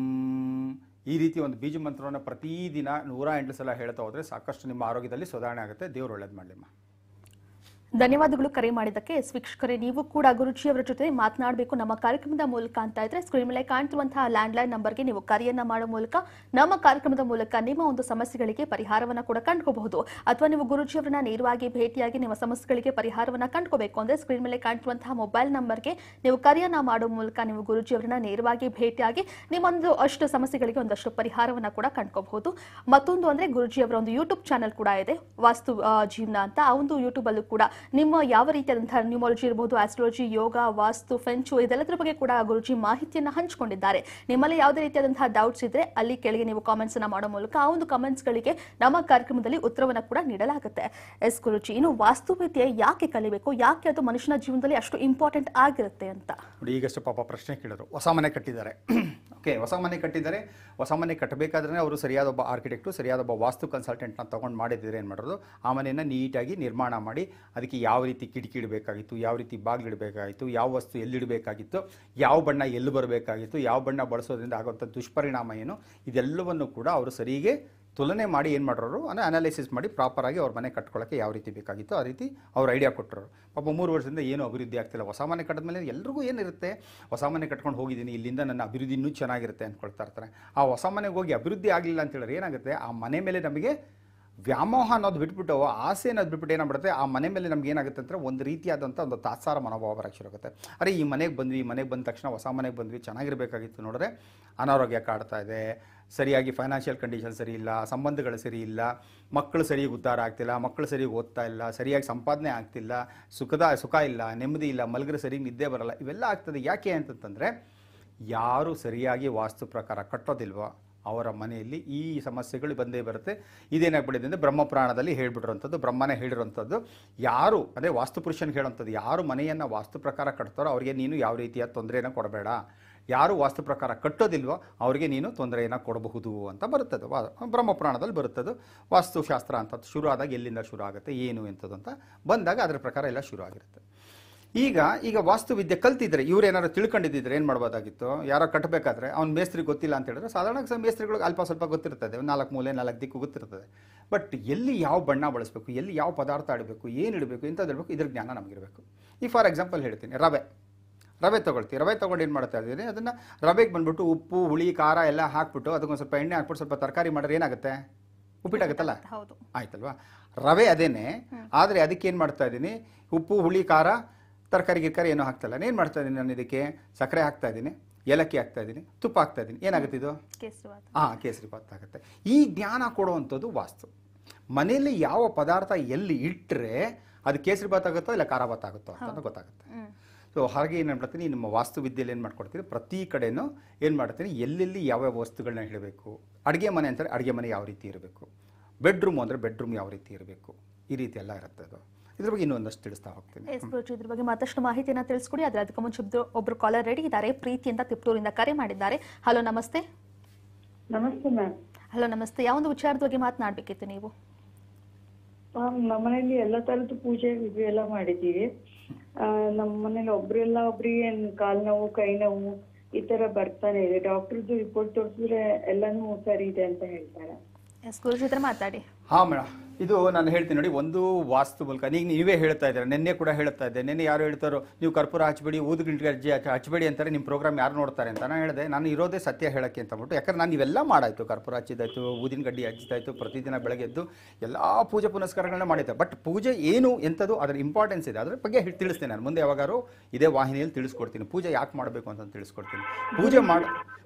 ಈ ರೀತಿ ಒಂದು ಬೀಜ ಮಂತ್ರವನ್ನು ಪ್ರತಿದಿನ ನೂರ ಎಂಟು ಸಲ ಹೇಳ್ತಾ ಹೋದರೆ ಸಾಕಷ್ಟು ನಿಮ್ಮ ಆರೋಗ್ಯದಲ್ಲಿ ಸುಧಾರಣೆ ಆಗುತ್ತೆ ದೇವರು ಒಳ್ಳೇದು ಮಾಡಲಿಮ್ಮ ಧನ್ಯವಾದಗಳು ಕರೆ ಮಾಡಿದ್ದಕ್ಕೆ ವೀಕ್ಷಕರೇ ನೀವು ಕೂಡ ಗುರುಜಿಯವರ ಜೊತೆ ಮಾತನಾಡಬೇಕು ನಮ್ಮ ಕಾರ್ಯಕ್ರಮದ ಮೂಲಕ ಅಂತ ಇದ್ರೆ ಸ್ಕ್ರೀನ್ ಮೇಲೆ ಕಾಣ್ತಿರುವಂತಹ ಲ್ಯಾಂಡ್ ಲೈನ್ ನಂಬರ್ಗೆ ನೀವು ಕರೆಯನ್ನ ಮಾಡುವ ಮೂಲಕ ನಮ್ಮ ಕಾರ್ಯಕ್ರಮದ ಮೂಲಕ ನಿಮ್ಮ ಒಂದು ಸಮಸ್ಯೆಗಳಿಗೆ ಪರಿಹಾರವನ್ನ ಕೂಡ ಕಂಡುಕೋಬಹುದು ಅಥವಾ ನೀವು ಗುರುಜಿಯವರನ್ನ ನೇರವಾಗಿ ಭೇಟಿಯಾಗಿ ನಿಮ್ಮ ಸಮಸ್ಯೆಗಳಿಗೆ ಪರಿಹಾರವನ್ನ ಕಂಡುಕೋಬೇಕು ಅಂದ್ರೆ ಸ್ಕ್ರೀನ್ ಮೇಲೆ ಕಾಣ್ತಿರುವಂತಹ ಮೊಬೈಲ್ ನಂಬರ್ಗೆ ನೀವು ಕರೆಯನ್ನ ಮಾಡುವ ಮೂಲಕ ನೀವು ಗುರುಜಿಯವರನ್ನ ನೇರವಾಗಿ ಭೇಟಿಯಾಗಿ ನಿಮ್ಮೊಂದು ಅಷ್ಟು ಸಮಸ್ಯೆಗಳಿಗೆ ಒಂದಷ್ಟು ಪರಿಹಾರವನ್ನ ಕೂಡ ಕಂಡುಕೋಬಹುದು ಮತ್ತೊಂದು ಅಂದ್ರೆ ಗುರುಜಿಯವರ ಒಂದು ಯೂಟ್ಯೂಬ್ ಚಾನಲ್ ಕೂಡ ಇದೆ ವಾಸ್ತು ಜೀವನ ಅಂತ ಆ ಒಂದು ಯೂಟ್ಯೂಬ್ ಅಲ್ಲೂ ಕೂಡ ನಿಮ್ಮ ಯಾವ ರೀತಿಯಾದಂತಹ ನ್ಯೂಮಾಲಜಿ ಇರಬಹುದು ಆಸ್ಟ್ರಾಲಜಿ ಯೋಗ ವಾಸ್ತು ಫೆಂಚು ಇದೆಲ್ಲದರ ಬಗ್ಗೆ ಕೂಡ ಗುರುಜಿ ಮಾಹಿತಿಯನ್ನು ಹಂಚಿಕೊಂಡಿದ್ದಾರೆ ನಿಮ್ಮಲ್ಲಿ ಯಾವುದೇ ರೀತಿಯಾದಂತಹ ಡೌಟ್ಸ್ ಇದ್ರೆ ಅಲ್ಲಿ ಕೆಳಗೆ ನೀವು ಕಾಮೆಂಟ್ಸ್ ಅನ್ನ ಮಾಡೋ ಮೂಲಕ ಆ ಒಂದು ಕಾಮೆಂಟ್ಸ್ ಗಳಿಗೆ ನಮ್ಮ ಕಾರ್ಯಕ್ರಮದಲ್ಲಿ ಉತ್ತರವನ್ನು ಕೂಡ ನೀಡಲಾಗುತ್ತೆ ಎಸ್ ಗುರುಜಿ ಇನ್ನು ವಾಸ್ತು ಯಾಕೆ ಕಲಿಬೇಕು ಯಾಕೆ ಅದು ಮನುಷ್ಯನ ಜೀವನದಲ್ಲಿ ಅಷ್ಟು ಇಂಪಾರ್ಟೆಂಟ್ ಆಗಿರುತ್ತೆ ಅಂತ ಈಗಷ್ಟು ಪಾಪ ಪ್ರಶ್ನೆ ಕೇಳಿದ್ರು ಹೊಸ ಮನೆ ಕಟ್ಟಿದ್ದಾರೆ ಓಕೆ ಹೊಸ ಮನೆ ಕಟ್ಟಿದರೆ ಹೊಸ ಮನೆ ಕಟ್ಟಬೇಕಾದ್ರೆ ಅವರು ಸರಿಯಾದ ಒಬ್ಬ ಆರ್ಕಿಟೆಕ್ಟು ಸರಿಯಾದ ಒಬ್ಬ ವಾಸ್ತು ಕನ್ಸಲ್ಟೆಂಟ್ನ ತೊಗೊಂಡು ಮಾಡಿದರೆ ಏನು ಮಾಡೋದು ಆ ಮನೆಯನ್ನು ನೀಟಾಗಿ ನಿರ್ಮಾಣ ಮಾಡಿ ಅದಕ್ಕೆ ಯಾವ ರೀತಿ ಕಿಟಕಿ ಇಡಬೇಕಾಗಿತ್ತು ಯಾವ ರೀತಿ ಬಾಗಿಲಿಡಬೇಕಾಗಿತ್ತು ಯಾವ ವಸ್ತು ಎಲ್ಲಿಡಬೇಕಾಗಿತ್ತು ಯಾವ ಬಣ್ಣ ಎಲ್ಲಿ ಬರಬೇಕಾಗಿತ್ತು ಯಾವ ಬಣ್ಣ ಬಳಸೋದ್ರಿಂದ ಆಗುವಂಥ ದುಷ್ಪರಿಣಾಮ ಏನು ಇದೆಲ್ಲವನ್ನು ಕೂಡ ಅವರು ಸರಿಗೆ ತುಲನೆ ಮಾಡಿ ಏನು ಮಾಡಿರೋರು ಅಂದರೆ ಅನಾಲಿಸಿಸ್ ಮಾಡಿ ಪ್ರಾಪರಾಗಿ ಅವ್ರ ಮನೆ ಕಟ್ಕೊಳ್ಳೋಕ್ಕೆ ಯಾವ ರೀತಿ ಬೇಕಾಗಿತ್ತು ಆ ರೀತಿ ಅವ್ರು ಐಡಿಯಾ ಕೊಟ್ಟರು ಪಾಪ ಮೂರು ವರ್ಷದಿಂದ ಏನು ಅಭಿವೃದ್ಧಿ ಆಗ್ತಿಲ್ಲ ಹೊಸ ಮನೆ ಮೇಲೆ ಎಲ್ರಿಗೂ ಏನಿರುತ್ತೆ ಹೊಸ ಮನೆ ಕಟ್ಕೊಂಡು ಹೋಗಿದ್ದೀನಿ ಇಲ್ಲಿಂದ ನನ್ನ ಅಭಿವೃದ್ಧಿ ಇನ್ನೂ ಚೆನ್ನಾಗಿರುತ್ತೆ ಅಂದ್ಕೊಳ್ತಾ ಇರ್ತಾರೆ ಆ ಹೊಸ ಮನೆಗೆ ಹೋಗಿ ಅಭಿವೃದ್ಧಿ ಆಗಲಿಲ್ಲ ಅಂತ ಹೇಳಿದ್ರೆ ಏನಾಗುತ್ತೆ ಆ ಮನೆ ಮೇಲೆ ನಮಗೆ ವ್ಯಾಮೋಹ ಅನ್ನೋದು ಬಿಟ್ಬಿಟ್ಟು ಆಸೆ ಅನ್ನೋದು ಬಿಟ್ಬಿಟ್ಟು ಏನಾಗ್ಬಿಡುತ್ತೆ ಆ ಮನೆ ಮೇಲೆ ನಮ್ಗೆ ಏನಾಗುತ್ತೆ ಅಂದರೆ ಒಂದು ರೀತಿಯಾದಂಥ ಒಂದು ತಾತ್ಸಾರ ಮನೋಭಾವ ಬರೋಕ್ಕೆ ಆಗುತ್ತೆ ಅರೆ ಈ ಮನೆಗೆ ಬಂದ್ವಿ ಮನೆಗೆ ಬಂದ ತಕ್ಷಣ ಹೊಸ ಮನೆಗೆ ಬಂದ್ವಿ ಚೆನ್ನಾಗಿರಬೇಕಾಗಿತ್ತು ನೋಡಿದ್ರೆ ಅನಾರೋಗ್ಯ ಕಾಡ್ತಾ ಇದೆ ಸರಿಯಾಗಿ ಫೈನಾನ್ಷಿಯಲ್ ಕಂಡೀಷನ್ ಸರಿ ಇಲ್ಲ ಸಂಬಂಧಗಳು ಸರಿ ಇಲ್ಲ ಮಕ್ಕಳು ಸರಿಯಾಗಿ ಉದ್ಧಾರ ಆಗ್ತಿಲ್ಲ ಮಕ್ಕಳು ಸರಿಯಾಗಿ ಓದ್ತಾ ಇಲ್ಲ ಸರಿಯಾಗಿ ಸಂಪಾದನೆ ಆಗ್ತಿಲ್ಲ ಸುಖದ ಸುಖ ಇಲ್ಲ ನೆಮ್ಮದಿ ಇಲ್ಲ ಮಲಗ್ರೆ ಸರಿ ನಿದ್ದೆ ಬರಲ್ಲ ಇವೆಲ್ಲ ಆಗ್ತದೆ ಯಾಕೆ ಅಂತಂತಂದರೆ ಯಾರು ಸರಿಯಾಗಿ ವಾಸ್ತು ಪ್ರಕಾರ ಕಟ್ಟೋದಿಲ್ವೋ ಅವರ ಮನೆಯಲ್ಲಿ ಈ ಸಮಸ್ಯೆಗಳು ಬಂದೇ ಬರುತ್ತೆ ಇದೇನಾಗ್ಬಿಟ್ಟಿದೆ ಅಂದರೆ ಬ್ರಹ್ಮಪುರಾಣದಲ್ಲಿ ಹೇಳಿಬಿಟ್ಟಿರೋಂಥದ್ದು ಬ್ರಹ್ಮನೇ ಹೇಳಿರುವಂಥದ್ದು ಯಾರು ಅಂದರೆ ವಾಸ್ತುಪುರುಷನ ಹೇಳುವಂಥದ್ದು ಯಾರು ಮನೆಯನ್ನು ವಾಸ್ತು ಪ್ರಕಾರ ಕಟ್ತಾರೋ ಅವರಿಗೆ ನೀನು ಯಾವ ರೀತಿಯ ತೊಂದರೆಯನ್ನು ಕೊಡಬೇಡ ಯಾರು ವಾಸ್ತು ಪ್ರಕಾರ ಕಟ್ಟೋದಿಲ್ವೋ ಅವರಿಗೆ ನೀನು ತೊಂದರೆಯನ್ನು ಕೊಡಬಹುದು ಅಂತ ಬರುತ್ತದೆ ವಾ ಬ್ರಹ್ಮಪುರಾಣದಲ್ಲಿ ಬರುತ್ತದೆ ವಾಸ್ತುಶಾಸ್ತ್ರ ಅಂತ ಶುರು ಆದಾಗ ಎಲ್ಲಿಂದ ಶುರು ಆಗುತ್ತೆ ಏನು ಎಂಥದ್ದು ಅಂತ ಬಂದಾಗ ಅದರ ಪ್ರಕಾರ ಎಲ್ಲ ಶುರು ಆಗಿರುತ್ತೆ ಈಗ ಈಗ ವಾಸ್ತುವಿದ್ಯೆ ಕಲ್ತಿದ್ರೆ ಇವ್ರು ಏನಾದ್ರು ತಿಳ್ಕೊಂಡಿದ್ದಿದ್ರೆ ಏನು ಮಾಡ್ಬೋದಾಗಿತ್ತು ಯಾರೋ ಕಟ್ಟಬೇಕಾದ್ರೆ ಅವ್ನು ಮೇಸ್ತ್ರಿ ಗೊತ್ತಿಲ್ಲ ಅಂತ ಹೇಳಿದ್ರೆ ಸಾಧಾರಣ ಮೇಸ್ತ್ರಿಗಳಿಗೆ ಅಲ್ಪ ಸ್ವಲ್ಪ ಗೊತ್ತಿರ್ತದೆ ನಾಲ್ಕು ಮೂಲೆ ನಾಲ್ಕು ದಿಕ್ಕು ಗೊತ್ತಿರ್ತದೆ ಬಟ್ ಎಲ್ಲಿ ಯಾವ ಬಣ್ಣ ಬಳಸಬೇಕು ಎಲ್ಲಿ ಯಾವ ಪದಾರ್ಥ ಆಡಬೇಕು ಏನು ಇಡಬೇಕು ಇಂಥದ್ದು ಇಡಬೇಕು ಇದ್ರ ಜ್ಞಾನ ನಮಗಿರಬೇಕು ಈ ಫಾರ್ ಎಕ್ಸಾಂಪಲ್ ಹೇಳ್ತೀನಿ ರವೆ ರವೆ ತೊಗೊಳ್ತೀವಿ ರವೆ ತೊಗೊಂಡು ಏನು ಮಾಡ್ತಾ ಇದ್ದೀನಿ ಅದನ್ನು ರವೆಗೆ ಬಂದ್ಬಿಟ್ಟು ಉಪ್ಪು ಹುಳಿ ಖಾರ ಎಲ್ಲ ಹಾಕ್ಬಿಟ್ಟು ಅದಕ್ಕೊಂದು ಸ್ವಲ್ಪ ಎಣ್ಣೆ ಹಾಕ್ಬಿಟ್ಟು ಸ್ವಲ್ಪ ತರಕಾರಿ ಮಾಡಿದ್ರೆ ಏನಾಗುತ್ತೆ ಉಪ್ಪಿಟ್ಟಾಗುತ್ತಲ್ಲ ಹೌದು ಆಯ್ತಲ್ವಾ ರವೆ ಅದೇನೆ ಆದರೆ ಅದಕ್ಕೆ ಏನು ಮಾಡ್ತಾ ಇದ್ದೀನಿ ಉಪ್ಪು ಹುಳಿ ಖಾರ ತರಕಾರಿ ಗಿರ್ಕಾರಿ ಏನೂ ಹಾಕ್ತಾಯಿಲ್ಲ ಏನು ಮಾಡ್ತಾ ಇದ್ದೀನಿ ನಾನು ಇದಕ್ಕೆ ಸಕ್ಕರೆ ಹಾಕ್ತಾ ಇದ್ದೀನಿ ಏಲಕ್ಕಿ ಹಾಕ್ತಾ ಇದ್ದೀನಿ ತುಪ್ಪ ಹಾಕ್ತಾ ಇದ್ದೀನಿ ಏನಾಗುತ್ತೆ ಇದು ಹಾಂ ಕೇಸರಿ ಭಾತ್ ಆಗುತ್ತೆ ಈ ಜ್ಞಾನ ಕೊಡುವಂಥದ್ದು ವಾಸ್ತು ಮನೆಯಲ್ಲಿ ಯಾವ ಪದಾರ್ಥ ಎಲ್ಲಿ ಇಟ್ಟರೆ ಅದು ಕೇಸರಿ ಭಾತ್ ಆಗುತ್ತೋ ಇಲ್ಲ ಖಾರ ಭಾತ್ ಆಗುತ್ತೋ ಅಂತ ಗೊತ್ತಾಗುತ್ತೆ ಸೊ ಹಾಗೆ ಏನು ಮಾಡ್ತೀನಿ ನಿಮ್ಮ ವಾಸ್ತುವಿದ್ಯೆಯಲ್ಲಿ ಏನು ಮಾಡ್ಕೊಡ್ತೀನಿ ಪ್ರತಿ ಕಡೆಯೂ ಏನು ಮಾಡ್ತೀನಿ ಎಲ್ಲೆಲ್ಲಿ ಯಾವ ಯಾವ್ಯಾವ ವಸ್ತುಗಳನ್ನ ಹೇಳಬೇಕು ಅಡುಗೆ ಮನೆ ಅಂತಾರೆ ಅಡುಗೆ ಮನೆ ಯಾವ ರೀತಿ ಇರಬೇಕು ಬೆಡ್ರೂಮ್ ಅಂದರೆ ಬೆಡ್ರೂಮ್ ಯಾವ ರೀತಿ ಇರಬೇಕು ಈ ರೀತಿ ಎಲ್ಲ ಇರುತ್ತೆ ಅದು ಇದ್ರ ಬಗ್ಗೆ ಇನ್ನೊಂದಷ್ಟು ತಿಳಿಸ್ತಾ ಹೋಗ್ತೀನಿ ಎಸ್ ಇದ್ರ ಬಗ್ಗೆ ಮತ್ತಷ್ಟು ಮಾಹಿತಿಯನ್ನು ತಿಳಿಸ್ಕೊಡಿ ಆದರೆ ಅದಕ್ಕೆ ಮುಂಚೆ ಒಬ್ರು ಕಾಲರ್ ರೆಡಿ ಇದ್ದಾರೆ ಪ್ರೀತಿ ಅಂತ ತಿಪ್ಟೂರಿಂದ ಕರೆ ಮಾಡಿದ್ದಾರೆ ಹಲೋ ನಮಸ್ತೆ ನಮಸ್ತೆ ಮ್ಯಾಮ್ ಹಲೋ ನಮಸ್ತೆ ಯಾವ ಒಂದು ವಿಚಾರದ ಬಗ್ಗೆ ಮಾತನಾಡಬೇಕಿತ್ತು ನೀವು ನಮ್ಮ ಮನೆಯಲ್ಲಿ ಎಲ್ಲ ತರದ್ದು ಪೂಜೆ ಎಲ್ಲ ಮಾಡಿದ್ದೀವಿ ನಮ್ಮ ಮನೇಲಿ ಒಬ್ರೆಲ್ಲ ಒಬ್ರಿಗೆ ಕಾಲ್ ನೋವು ಕೈ ನೋವು ಈ ತರ ಬರ್ತಾನೆ ಇದೆ ಡಾಕ್ಟರ್ದು ರಿಪೋರ್ಟ್ ತೋರಿಸಿದ್ರೆ ಎಲ್ಲಾನು ಸರಿ ಇದೆ ಅಂತ ಹೇಳ್ತಾರೆ ಮಾತಾಡಿ ಹಾ ಇದು ನಾನು ಹೇಳ್ತೀನಿ ನೋಡಿ ಒಂದು ವಾಸ್ತು ಮೂಲಕ ನೀವು ನೀವೇ ಹೇಳ್ತಾ ಇದ್ದಾರೆ ನಿನ್ನೆ ಕೂಡ ಹೇಳ್ತಾ ಇದ್ದೆ ನಿನ್ನೆ ಯಾರು ಹೇಳ್ತಾರೋ ನೀವು ಕರ್ಪೂರ ಹಚ್ಚಬೇಡಿ ಊದುಗಿಂಟಿಗೆ ಅರ್ಜಿ ಹಚ್ಚಬೇಡಿ ಅಂತಾರೆ ನಿಮ್ಮ ಪ್ರೋಗ್ರಾಮ್ ಯಾರು ನೋಡ್ತಾರೆ ಅಂತ ನಾನು ಹೇಳಿದೆ ನಾನು ಇರೋದೇ ಸತ್ಯ ಹೇಳಕ್ಕೆ ಅಂತ ಅಂದ್ಬಿಟ್ಟು ಯಾಕಂದ್ರೆ ನಾನು ಇವೆಲ್ಲ ಮಾಡಾಯಿತು ಕರ್ಪೂರ ಹಚ್ಚಿದ್ದಾಯಿತು ಊದಿನ ಗಡ್ಡಿ ಹಚ್ಚಿದ್ದಾಯಿತು ಪ್ರತಿದಿನ ಬೆಳಗ್ಗೆ ಎದ್ದು ಎಲ್ಲ ಪೂಜೆ ಪುನಸ್ಕಾರಗಳನ್ನ ಮಾಡಿದ್ದೆ ಬಟ್ ಪೂಜೆ ಏನು ಎಂಥದ್ದು ಅದರ ಇಂಪಾರ್ಟೆನ್ಸ್ ಇದೆ ಅದ್ರ ಬಗ್ಗೆ ತಿಳಿಸ್ತೇನೆ ನಾನು ಮುಂದೆ ಯಾವಾಗಾರು ಇದೇ ವಾಹಿನಿಯಲ್ಲಿ ತಿಳಿಸ್ಕೊಡ್ತೀನಿ ಪೂಜೆ ಯಾಕೆ ಮಾಡಬೇಕು ಅಂತ ತಿಳಿಸ್ಕೊಡ್ತೀನಿ ಪೂಜೆ ಮಾಡ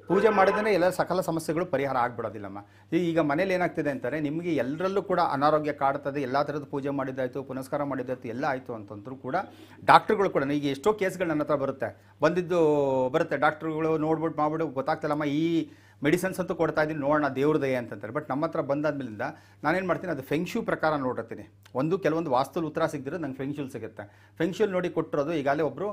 ಪೂಜೆ ಮಾಡಿದ್ರೆ ಎಲ್ಲ ಸಕಲ ಸಮಸ್ಯೆಗಳು ಪರಿಹಾರ ಆಗ್ಬಿಡೋದಿಲ್ಲಮ್ಮ ಈಗ ಮನೇಲಿ ಏನಾಗ್ತಿದೆ ಅಂತಾರೆ ನಿಮಗೆ ಎಲ್ಲರಲ್ಲೂ ಕೂಡ ಅನಾರೋಗ್ಯ ಆರೋಗ್ಯ ಕಾಡ್ತದೆ ಎಲ್ಲ ಥರದ ಪೂಜೆ ಮಾಡಿದ್ದಾಯಿತು ಪುನಸ್ಕಾರ ಮಾಡಿದ್ದಾಯಿತು ಎಲ್ಲ ಆಯಿತು ಅಂತಂದ್ರೂ ಕೂಡ ಡಾಕ್ಟ್ರುಗಳು ಕೂಡ ಈಗ ಎಷ್ಟೋ ಕೇಸ್ಗಳು ನನ್ನ ಹತ್ರ ಬರುತ್ತೆ ಬಂದಿದ್ದು ಬರುತ್ತೆ ಡಾಕ್ಟ್ರುಗಳು ನೋಡ್ಬಿಟ್ಟು ಮಾಡ್ಬಿಟ್ಟು ಗೊತ್ತಾಗ್ತಿಲ್ಲಮ್ಮ ಈ ಮೆಡಿಸನ್ಸ್ ಅಂತೂ ಕೊಡ್ತಾ ಇದ್ದೀನಿ ನೋಡೋಣ ದೇವ್ರ ದಯೆ ಅಂತಂತಾರೆ ಬಟ್ ನಮ್ಮ ಹತ್ರ ಬಂದಾದ್ಮೇಲಿಂದ ನಾನೇನು ಮಾಡ್ತೀನಿ ಅದು ಶೂ ಪ್ರಕಾರ ನೋಡಿರ್ತೀನಿ ಒಂದು ಕೆಲವೊಂದು ವಾಸ್ತುಲ್ ಉತ್ತರ ಸಿಗಿದ್ರೆ ನಂಗೆ ಫೆಂಗ್ಶೂಲ್ ಸಿಗುತ್ತೆ ಶೂಲ್ ನೋಡಿ ಕೊಟ್ಟಿರೋದು ಈಗಾಗಲೇ ಒಬ್ಬರು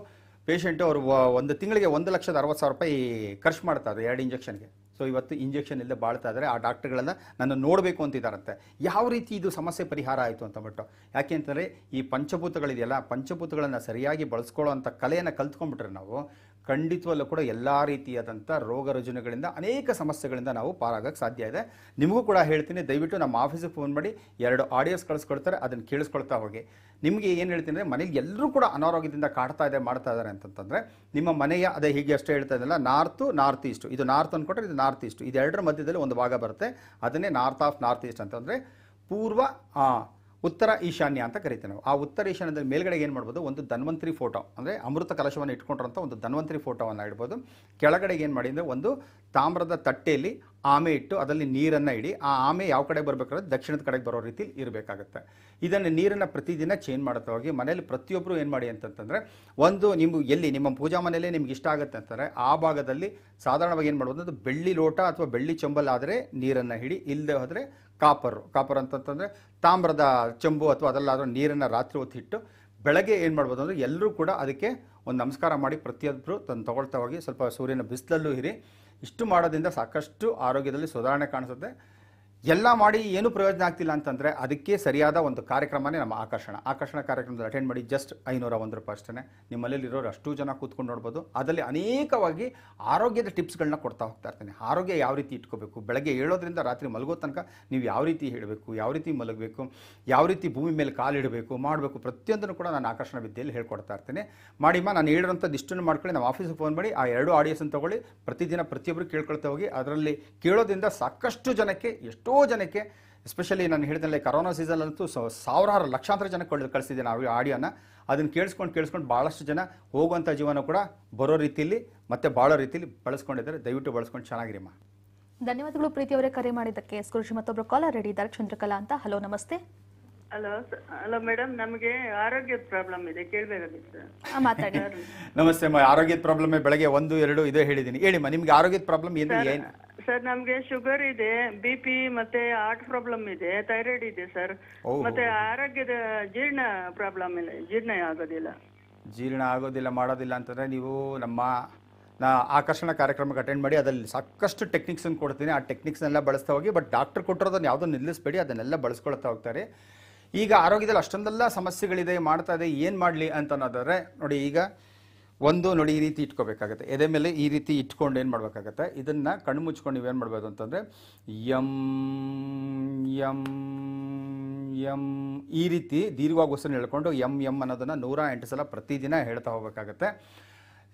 ಪೇಷಂಟು ಅವರು ಒಂದು ತಿಂಗಳಿಗೆ ಒಂದು ಲಕ್ಷದ ಅರವತ್ತು ಸಾವಿರ ರೂಪಾಯಿ ಖರ್ಚು ಮಾಡ್ತಾರೆ ಎರಡು ಇಂಜೆಕ್ಷನ್ಗೆ ಸೊ ಇವತ್ತು ಇಂಜೆಕ್ಷನ್ ಇಲ್ಲದೆ ಬಾಳ್ತಾ ಇದ್ದಾರೆ ಆ ಡಾಕ್ಟರ್ಗಳನ್ನು ನನ್ನ ನೋಡಬೇಕು ಅಂತಿದ್ದಾರಂತೆ ಯಾವ ರೀತಿ ಇದು ಸಮಸ್ಯೆ ಪರಿಹಾರ ಆಯಿತು ಅಂತಂದ್ಬಿಟ್ಟು ಯಾಕೆ ಅಂತಂದರೆ ಈ ಪಂಚಭೂತಗಳಿದೆಯಲ್ಲ ಪಂಚಭೂತಗಳನ್ನು ಸರಿಯಾಗಿ ಬಳಸ್ಕೊಳ್ಳೋ ಅಂಥ ಕಲೆಯನ್ನು ಕಲ್ತ್ಕೊಂಡ್ಬಿಟ್ರೆ ನಾವು ಖಂಡಿತವಲ್ಲೂ ಕೂಡ ಎಲ್ಲ ರೀತಿಯಾದಂಥ ರೋಗ ರುಜಿನಗಳಿಂದ ಅನೇಕ ಸಮಸ್ಯೆಗಳಿಂದ ನಾವು ಪಾರಾಗಕ್ಕೆ ಸಾಧ್ಯ ಇದೆ ನಿಮಗೂ ಕೂಡ ಹೇಳ್ತೀನಿ ದಯವಿಟ್ಟು ನಮ್ಮ ಆಫೀಸಿಗೆ ಫೋನ್ ಮಾಡಿ ಎರಡು ಆಡಿಯೋಸ್ ಕಳಿಸ್ಕೊಳ್ತಾರೆ ಅದನ್ನು ಕೇಳಿಸ್ಕೊಳ್ತಾ ಹೋಗಿ ನಿಮಗೆ ಏನು ಹೇಳ್ತೀನಿ ಅಂದರೆ ಮನೇಲಿ ಎಲ್ಲರೂ ಕೂಡ ಅನಾರೋಗ್ಯದಿಂದ ಕಾಡ್ತಾ ಇದೆ ಮಾಡ್ತಾ ಇದ್ದಾರೆ ಅಂತಂತಂದರೆ ನಿಮ್ಮ ಮನೆಯ ಅದೇ ಹೀಗೆ ಅಷ್ಟೇ ಹೇಳ್ತಾ ಇದ್ದಲ್ಲ ನಾರ್ತು ನಾರ್ತ್ ಈಸ್ಟು ಇದು ನಾರ್ತ್ ಅಂದ್ಕೊಟ್ರೆ ಇದು ನಾರ್ತ್ ಈಸ್ಟ್ ಇದೆರಡರ ಮಧ್ಯದಲ್ಲಿ ಒಂದು ಭಾಗ ಬರುತ್ತೆ ಅದನ್ನೇ ನಾರ್ತ್ ಆಫ್ ನಾರ್ತ್ ಈಸ್ಟ್ ಅಂತಂದರೆ ಪೂರ್ವ ಉತ್ತರ ಈಶಾನ್ಯ ಅಂತ ಕರಿತೀವಿ ನಾವು ಆ ಉತ್ತರ ಈಶಾನ್ಯದ ಮೇಲ್ಗಡೆ ಏನು ಮಾಡ್ಬೋದು ಒಂದು ಧನ್ವಂತ್ರಿ ಫೋಟೋ ಅಂದರೆ ಅಮೃತ ಕಲಶವನ್ನು ಇಟ್ಕೊಂಡಿರೋಂಥ ಒಂದು ಧನ್ವಂತ್ರಿ ಫೋಟೋವನ್ನು ಇಡ್ಬೋದು ಕೆಳಗಡೆಗೆ ಏನು ಮಾಡಿ ಅಂದರೆ ಒಂದು ತಾಮ್ರದ ತಟ್ಟೆಯಲ್ಲಿ ಆಮೆ ಇಟ್ಟು ಅದರಲ್ಲಿ ನೀರನ್ನು ಇಡಿ ಆ ಆಮೆ ಯಾವ ಕಡೆ ಬರಬೇಕಾದ್ರೆ ದಕ್ಷಿಣದ ಕಡೆಗೆ ಬರೋ ರೀತಿಲಿ ಇರಬೇಕಾಗುತ್ತೆ ಇದನ್ನು ನೀರನ್ನು ಪ್ರತಿದಿನ ಚೇಂಜ್ ಮಾಡ್ತಾ ಹೋಗಿ ಮನೇಲಿ ಪ್ರತಿಯೊಬ್ಬರು ಏನು ಮಾಡಿ ಅಂತಂತಂದರೆ ಒಂದು ನಿಮ್ಮ ಎಲ್ಲಿ ನಿಮ್ಮ ಪೂಜಾ ಮನೆಯಲ್ಲೇ ನಿಮ್ಗೆ ಇಷ್ಟ ಆಗುತ್ತೆ ಅಂತಾರೆ ಆ ಭಾಗದಲ್ಲಿ ಸಾಧಾರಣವಾಗಿ ಏನು ಮಾಡ್ಬೋದು ಅದು ಬೆಳ್ಳಿ ಲೋಟ ಅಥವಾ ಬೆಳ್ಳಿ ಆದರೆ ನೀರನ್ನು ಹಿಡಿ ಇಲ್ಲದೆ ಹೋದರೆ ಕಾಪರು ಕಾಪರ್ ಅಂತಂತಂದರೆ ತಾಮ್ರದ ಚೊಂಬು ಅಥವಾ ಅದಲ್ಲಾದರೂ ನೀರನ್ನು ರಾತ್ರಿ ಹೊತ್ತಿಟ್ಟು ಬೆಳಗ್ಗೆ ಏನು ಮಾಡ್ಬೋದು ಅಂದರೆ ಎಲ್ಲರೂ ಕೂಡ ಅದಕ್ಕೆ ಒಂದು ನಮಸ್ಕಾರ ಮಾಡಿ ಪ್ರತಿಯೊಬ್ಬರು ತಂದು ತಗೊಳ್ತಾ ಹೋಗಿ ಸ್ವಲ್ಪ ಸೂರ್ಯನ ಬಿಸಿಲಲ್ಲೂ ಇರಿ ಇಷ್ಟು ಮಾಡೋದ್ರಿಂದ ಸಾಕಷ್ಟು ಆರೋಗ್ಯದಲ್ಲಿ ಸುಧಾರಣೆ ಕಾಣಿಸುತ್ತೆ ಎಲ್ಲ ಮಾಡಿ ಏನು ಪ್ರಯೋಜನ ಆಗ್ತಿಲ್ಲ ಅಂತಂದರೆ ಅದಕ್ಕೆ ಸರಿಯಾದ ಒಂದು ಕಾರ್ಯಕ್ರಮನೇ ನಮ್ಮ ಆಕರ್ಷಣ ಆಕರ್ಷಣ ಕಾರ್ಯಕ್ರಮದಲ್ಲಿ ಅಟೆಂಡ್ ಮಾಡಿ ಜಸ್ಟ್ ಐನೂರ ಒಂದು ರೂಪಾಯಿ ಅಷ್ಟೇ ನಿಮ್ಮಲ್ಲಿರೋರು ಅಷ್ಟು ಜನ ಕೂತ್ಕೊಂಡು ನೋಡ್ಬೋದು ಅದರಲ್ಲಿ ಅನೇಕವಾಗಿ ಆರೋಗ್ಯದ ಟಿಪ್ಸ್ಗಳನ್ನ ಕೊಡ್ತಾ ಹೋಗ್ತಾ ಇರ್ತೀನಿ ಆರೋಗ್ಯ ಯಾವ ರೀತಿ ಇಟ್ಕೋಬೇಕು ಬೆಳಗ್ಗೆ ಏಳೋದ್ರಿಂದ ರಾತ್ರಿ ಮಲಗೋ ತನಕ ನೀವು ಯಾವ ರೀತಿ ಹೇಳಬೇಕು ಯಾವ ರೀತಿ ಮಲಗಬೇಕು ಯಾವ ರೀತಿ ಭೂಮಿ ಮೇಲೆ ಕಾಲಿಡಬೇಕು ಮಾಡಬೇಕು ಪ್ರತಿಯೊಂದನ್ನು ಕೂಡ ನಾನು ಆಕರ್ಷಣ ವಿದ್ಯೆಯಲ್ಲಿ ಹೇಳ್ಕೊಡ್ತಾ ಇರ್ತೇನೆ ಮಾಡಿಮ್ಮ ನಾನು ಹೇಳಿರೋಂಥದ್ದು ಇಷ್ಟನ್ನು ಮಾಡ್ಕೊಳ್ಳಿ ನಾವು ಆಫೀಸಿಗೆ ಫೋನ್ ಮಾಡಿ ಆ ಎರಡು ಆಡಿಯನ್ಸನ್ನು ತಗೊಳ್ಳಿ ಪ್ರತಿದಿನ ಪ್ರತಿಯೊಬ್ಬರು ಕೇಳ್ಕೊಳ್ತಾ ಹೋಗಿ ಅದರಲ್ಲಿ ಕೇಳೋದ್ರಿಂದ ಸಾಕಷ್ಟು ಜನಕ್ಕೆ ಎಷ್ಟು ಎಷ್ಟೋ ಜನಕ್ಕೆ ಎಸ್ಪೆಷಲಿ ನಾನು ಹೇಳಿದಲ್ಲಿ ಕರೋನಾ ಸೀಸನಲ್ಲಂತೂ ಸಾವಿರಾರು ಲಕ್ಷಾಂತರ ಜನ ಕಳಿಸಿದ್ದೆ ನಾವು ಆಡಿಯೋನ ಅದನ್ನು ಕೇಳಿಸ್ಕೊಂಡು ಕೇಳಿಸ್ಕೊಂಡು ಭಾಳಷ್ಟು ಜನ ಹೋಗುವಂಥ ಜೀವನ ಕೂಡ ಬರೋ ರೀತಿಯಲ್ಲಿ ಮತ್ತೆ ಬಾಳೋ ರೀತಿಯಲ್ಲಿ ಬಳಸ್ಕೊಂಡಿದ್ದಾರೆ ದಯವಿಟ್ಟು ಬಳಸ್ಕೊಂಡು ಮಾ ಧನ್ಯವಾದಗಳು ಪ್ರೀತಿ ಅವರೇ ಕರೆ ಮಾಡಿದ್ದಕ್ಕೆ ಎಸ್ ಮತ್ತೊಬ್ಬರು ಕಾಲರ್ ರೆಡಿ ಇದ್ದಾರೆ ಚಂದ್ರಕಲಾ ಅಂತ ಹಲೋ ನಮಸ್ತೆ ನಮಗೆ ಆರೋಗ್ಯದ ಪ್ರಾಬ್ಲಮ್ ಮಾತಾಡಿ ನಮಸ್ತೆ ಆರೋಗ್ಯದ ಪ್ರಾಬ್ಲಮ್ ಬೆಳಗ್ಗೆ ಒಂದು ಎರಡು ಇದೇ ಹೇಳಿದೀನಿ ಹೇಳಿಮ್ಮ ನಿಮ್ಗೆ ಆರೋಗ್ಯದ ಪ್ರಾಬ್ಲಮ್ ಏನು ಏನು ಸರ್ ನಮ್ಗೆ ಶುಗರ್ ಇದೆ ಬಿ ಪಿ ಮತ್ತೆ ಹಾರ್ಟ್ ಪ್ರಾಬ್ಲಮ್ ಇದೆ ಥೈರಾಯ್ಡ್ ಇದೆ ಸರ್ ಮತ್ತೆ ಆರೋಗ್ಯದ ಜೀರ್ಣ ಪ್ರಾಬ್ಲಮ್ ಇದೆ ಜೀರ್ಣ ಆಗೋದಿಲ್ಲ ಜೀರ್ಣ ಆಗೋದಿಲ್ಲ ಮಾಡೋದಿಲ್ಲ ಅಂತಂದ್ರೆ ನೀವು ನಮ್ಮ ನಾ ಆಕರ್ಷಣ ಕಾರ್ಯಕ್ರಮಕ್ಕೆ ಅಟೆಂಡ್ ಮಾಡಿ ಅದರಲ್ಲಿ ಸಾಕಷ್ಟು ಟೆಕ್ನಿಕ್ಸನ್ನು ಕೊಡ್ತೀನಿ ಆ ಟೆಕ್ನಿಕ್ಸ್ನೆಲ್ಲ ಬಳಸ್ತಾ ಹೋಗಿ ಬಟ್ ಡಾಕ್ಟರ್ ಕೊಟ್ಟಿರೋದನ್ನು ಯಾವುದೋ ನಿಲ್ಲಿಸ್ಬೇಡಿ ಅದನ್ನೆಲ್ಲ ಬಳಸ್ಕೊಳ್ತಾ ಹೋಗ್ತಾರೆ ಈಗ ಆರೋಗ್ಯದಲ್ಲಿ ಅಷ್ಟೊಂದೆಲ್ಲ ಸಮಸ್ಯೆಗಳಿದೆ ಮಾಡ್ತಾ ಇದೆ ಏನು ಮಾಡಲಿ ಅಂತ ಅನ್ನೋದಾದರೆ ನೋಡಿ ಈಗ ಒಂದು ನೋಡಿ ಈ ರೀತಿ ಇಟ್ಕೋಬೇಕಾಗತ್ತೆ ಎದೆ ಮೇಲೆ ಈ ರೀತಿ ಇಟ್ಕೊಂಡು ಏನು ಮಾಡಬೇಕಾಗತ್ತೆ ಇದನ್ನು ಕಣ್ಣು ಮುಚ್ಕೊಂಡು ನೀವೇನು ಮಾಡ್ಬೋದು ಅಂತಂದರೆ ಯಂ ಯಂ ಎಂ ಈ ರೀತಿ ದೀರ್ಘವಾಗಿ ಉಸಿರು ಹೇಳ್ಕೊಂಡು ಎಂ ಎಂ ಅನ್ನೋದನ್ನು ನೂರ ಎಂಟು ಸಲ ಪ್ರತಿದಿನ ಹೇಳ್ತಾ ಹೋಗಬೇಕಾಗತ್ತೆ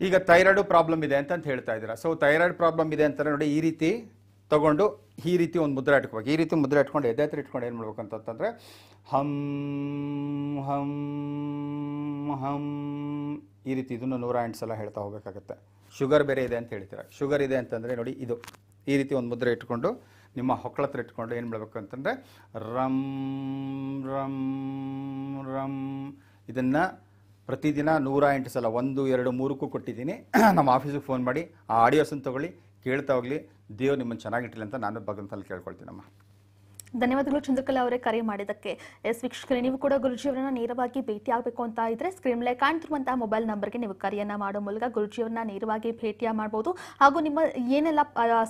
ಈಗ ಥೈರಾಯ್ಡು ಪ್ರಾಬ್ಲಮ್ ಇದೆ ಅಂತ ಹೇಳ್ತಾ ಇದ್ದೀರಾ ಸೊ ಥೈರಾಯ್ಡ್ ಪ್ರಾಬ್ಲಮ್ ಇದೆ ಅಂತ ನೋಡಿ ಈ ರೀತಿ ತಗೊಂಡು ಈ ರೀತಿ ಒಂದು ಮುದ್ರೆ ಇಟ್ಕೋಬೇಕು ಈ ರೀತಿ ಮುದ್ರೆ ಇಟ್ಕೊಂಡು ಎದೆ ಹತ್ರ ಇಟ್ಕೊಂಡು ಏನು ಮಾಡ್ಬೇಕು ಹಂ ಹಂ ಹಂ ಈ ರೀತಿ ಇದನ್ನು ನೂರ ಎಂಟು ಸಲ ಹೇಳ್ತಾ ಹೋಗಬೇಕಾಗತ್ತೆ ಶುಗರ್ ಬೇರೆ ಇದೆ ಅಂತ ಹೇಳ್ತೀರ ಶುಗರ್ ಇದೆ ಅಂತಂದರೆ ನೋಡಿ ಇದು ಈ ರೀತಿ ಒಂದು ಮುದ್ರೆ ಇಟ್ಕೊಂಡು ನಿಮ್ಮ ಹೊಕ್ಕಳತ್ರ ಇಟ್ಕೊಂಡು ಏನು ಮಾಡಬೇಕು ಅಂತಂದರೆ ರಂ ರಂ ರಂ ಇದನ್ನು ಪ್ರತಿದಿನ ನೂರ ಎಂಟು ಸಲ ಒಂದು ಎರಡು ಮೂರಕ್ಕೂ ಕೊಟ್ಟಿದ್ದೀನಿ [clears throat] ನಮ್ಮ ಆಫೀಸಿಗೆ ಫೋನ್ ಮಾಡಿ ಆ ಆಡಿಯೋಸನ್ನು ತೊಗೊಳ್ಳಿ ಕೇಳ್ತಾ ಹೋಗಲಿ ದೇವ್ರು ನಿಮ್ಮನ್ನು ಚೆನ್ನಾಗಿಟ್ಟಿಲ್ಲ ಅಂತ ನಾನು ಭಗವಂತನಲ್ಲಿ ಕೇಳ್ಕೊಳ್ತೀನಮ್ಮ ಧನ್ಯವಾದಗಳು ಚಂದ್ರಕಲಾ ಅವರೇ ಕರೆ ಮಾಡಿದ್ದಕ್ಕೆ ಎಸ್ ವೀಕ್ಷಕರೇ ನೀವು ಕೂಡ ಗುರುಜಿಯವರನ್ನ ನೇರವಾಗಿ ಭೇಟಿ ಆಗಬೇಕು ಅಂತ ಇದ್ರೆ ಸ್ಕ್ರೀನ್ ಮೇಲೆ ಕಾಣ್ತಿರುವಂತಹ ಮೊಬೈಲ್ ನಂಬರ್ಗೆ ನೀವು ಕರೆಯನ್ನ ಮಾಡೋ ಮೂಲಕ ಗುರುಜಿಯವರನ್ನ ನೇರವಾಗಿ ಭೇಟಿಯ ಮಾಡಬಹುದು ಹಾಗೂ ನಿಮ್ಮ ಏನೆಲ್ಲ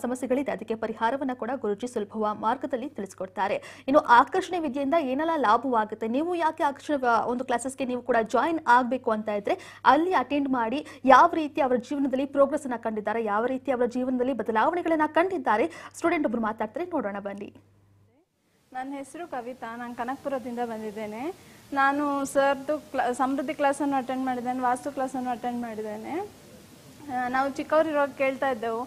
ಸಮಸ್ಯೆಗಳಿದೆ ಅದಕ್ಕೆ ಪರಿಹಾರವನ್ನ ಕೂಡ ಗುರುಜಿ ಸುಲಭವ ಮಾರ್ಗದಲ್ಲಿ ತಿಳಿಸಿಕೊಡ್ತಾರೆ ಇನ್ನು ಆಕರ್ಷಣೆ ವಿದ್ಯೆಯಿಂದ ಏನೆಲ್ಲ ಲಾಭವಾಗುತ್ತೆ ನೀವು ಯಾಕೆ ಆಕರ್ಷಣೆ ಒಂದು ಕ್ಲಾಸಸ್ಗೆ ನೀವು ಕೂಡ ಜಾಯಿನ್ ಆಗಬೇಕು ಅಂತ ಇದ್ರೆ ಅಲ್ಲಿ ಅಟೆಂಡ್ ಮಾಡಿ ಯಾವ ರೀತಿ ಅವರ ಜೀವನದಲ್ಲಿ ಪ್ರೋಗ್ರೆಸ್ ಅನ್ನ ಕಂಡಿದ್ದಾರೆ ಯಾವ ರೀತಿ ಅವರ ಜೀವನದಲ್ಲಿ ಬದಲಾವಣೆಗಳನ್ನ ಕಂಡಿದ್ದಾರೆ ಸ್ಟೂಡೆಂಟ್ ಒಬ್ಬರು ಮಾತಾಡ್ತಾರೆ ನೋಡೋಣ ಬನ್ನಿ ನನ್ನ ಹೆಸರು ಕವಿತಾ ನಾನು ಕನಕಪುರದಿಂದ ಬಂದಿದ್ದೇನೆ ನಾನು ಸರ್ದು ಕ್ಲಾ ಸಮೃದ್ಧಿ ಕ್ಲಾಸನ್ನು ಅಟೆಂಡ್ ಮಾಡಿದ್ದೇನೆ ವಾಸ್ತು ಕ್ಲಾಸನ್ನು ಅಟೆಂಡ್ ಮಾಡಿದ್ದೇನೆ ನಾವು ಚಿಕ್ಕವರಿರುವಾಗ ಕೇಳ್ತಾ ಇದ್ದೆವು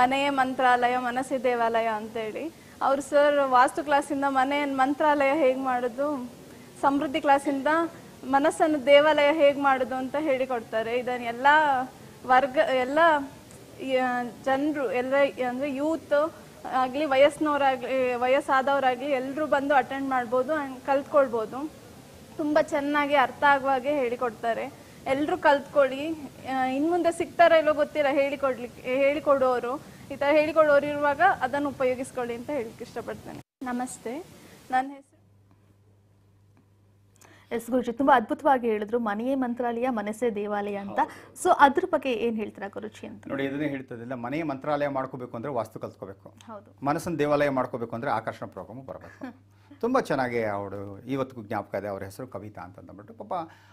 ಮನೆಯೇ ಮಂತ್ರಾಲಯ ಮನಸ್ಸೇ ದೇವಾಲಯ ಅಂತೇಳಿ ಅವರು ಸರ್ ವಾಸ್ತು ಕ್ಲಾಸಿಂದ ಮನೆಯ ಮಂತ್ರಾಲಯ ಹೇಗೆ ಮಾಡೋದು ಸಮೃದ್ಧಿ ಕ್ಲಾಸಿಂದ ಮನಸ್ಸನ್ನು ದೇವಾಲಯ ಹೇಗೆ ಮಾಡೋದು ಅಂತ ಹೇಳಿಕೊಡ್ತಾರೆ ಇದನ್ನು ಎಲ್ಲ ವರ್ಗ ಎಲ್ಲ ಜನರು ಎಲ್ಲ ಅಂದರೆ ಯೂತ್ ಆಗಲಿ ವಯಸ್ಸಿನವರಾಗಲಿ ವಯಸ್ಸಾದವರಾಗಲಿ ಎಲ್ಲರೂ ಬಂದು ಅಟೆಂಡ್ ಮಾಡ್ಬೋದು ಆ್ಯಂಡ್ ಕಲ್ತ್ಕೊಳ್ಬೋದು ತುಂಬ ಚೆನ್ನಾಗಿ ಅರ್ಥ ಹಾಗೆ ಹೇಳಿಕೊಡ್ತಾರೆ ಎಲ್ಲರೂ ಕಲ್ತ್ಕೊಳ್ಳಿ ಇನ್ನು ಮುಂದೆ ಸಿಗ್ತಾರೋ ಇಲ್ಲೋ ಗೊತ್ತಿಲ್ಲ ಹೇಳಿಕೊಡ್ಲಿಕ್ಕೆ ಹೇಳಿಕೊಡೋರು ಈ ಥರ ಹೇಳಿಕೊಡೋರು ಇರುವಾಗ ಅದನ್ನು ಉಪಯೋಗಿಸ್ಕೊಳ್ಳಿ ಅಂತ ಹೇಳಕ್ಕೆ ಇಷ್ಟಪಡ್ತೇನೆ ನಮಸ್ತೆ ನಾನು ಎಸ್ ಗುರುಜಿ ತುಂಬಾ ಅದ್ಭುತವಾಗಿ ಹೇಳಿದ್ರು ಮನೆಯೇ ಮಂತ್ರಾಲಯ ಮನಸ್ಸೇ ದೇವಾಲಯ ಅಂತ ಸೊ ಅದ್ರ ಬಗ್ಗೆ ಏನ್ ಹೇಳ್ತೀರಾ ಗುರುಜಿ ಅಂತ ನೋಡಿ ಇದನ್ನೇ ಹೇಳ್ತದಿಲ್ಲ ಮನೆಯ ಮಂತ್ರಾಲಯ ಮಾಡ್ಕೋಬೇಕು ಅಂದ್ರೆ ವಾಸ್ತು ಕಲ್ತ್ಕೋಬೇಕು ಮನಸ್ಸನ್ನ ದೇವಾಲಯ ಮಾಡ್ಕೋಬೇಕು ಅಂದ್ರೆ ಆಕರ್ಷಣ ಪ್ರೋಗ್ರಾಮ್ ಬರಬೇಕು ತುಂಬಾ ಚೆನ್ನಾಗಿ ಅವಳು ಇವತ್ತಿಗೂ ಜ್ಞಾಪಕ ಇದೆ ಅವ್ರ ಹೆಸರು ಕವಿತಾ ಅಂತ ಅಂದ್ಬಿಟ್ಟು ಪಾಪ